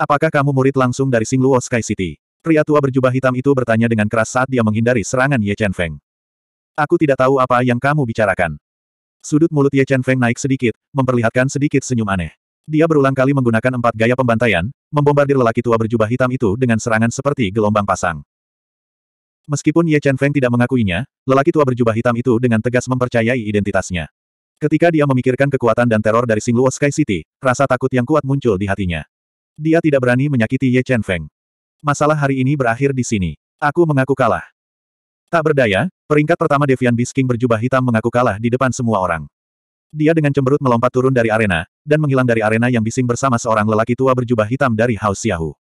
Speaker 1: Apakah kamu murid langsung dari Singluo Sky City? Pria tua berjubah hitam itu bertanya dengan keras saat dia menghindari serangan Ye Chen Feng. Aku tidak tahu apa yang kamu bicarakan. Sudut mulut Ye Chen Feng naik sedikit, memperlihatkan sedikit senyum aneh. Dia berulang kali menggunakan empat gaya pembantaian, membombardir lelaki tua berjubah hitam itu dengan serangan seperti gelombang pasang. Meskipun Ye Chen Feng tidak mengakuinya, lelaki tua berjubah hitam itu dengan tegas mempercayai identitasnya. Ketika dia memikirkan kekuatan dan teror dari Singluo Sky City, rasa takut yang kuat muncul di hatinya. Dia tidak berani menyakiti Ye Chen Feng. Masalah hari ini berakhir di sini. Aku mengaku kalah. Tak berdaya, peringkat pertama Devian Bisking berjubah hitam mengaku kalah di depan semua orang. Dia dengan cemberut melompat turun dari arena, dan menghilang dari arena yang bising bersama seorang lelaki tua berjubah hitam dari Hao Xiahu.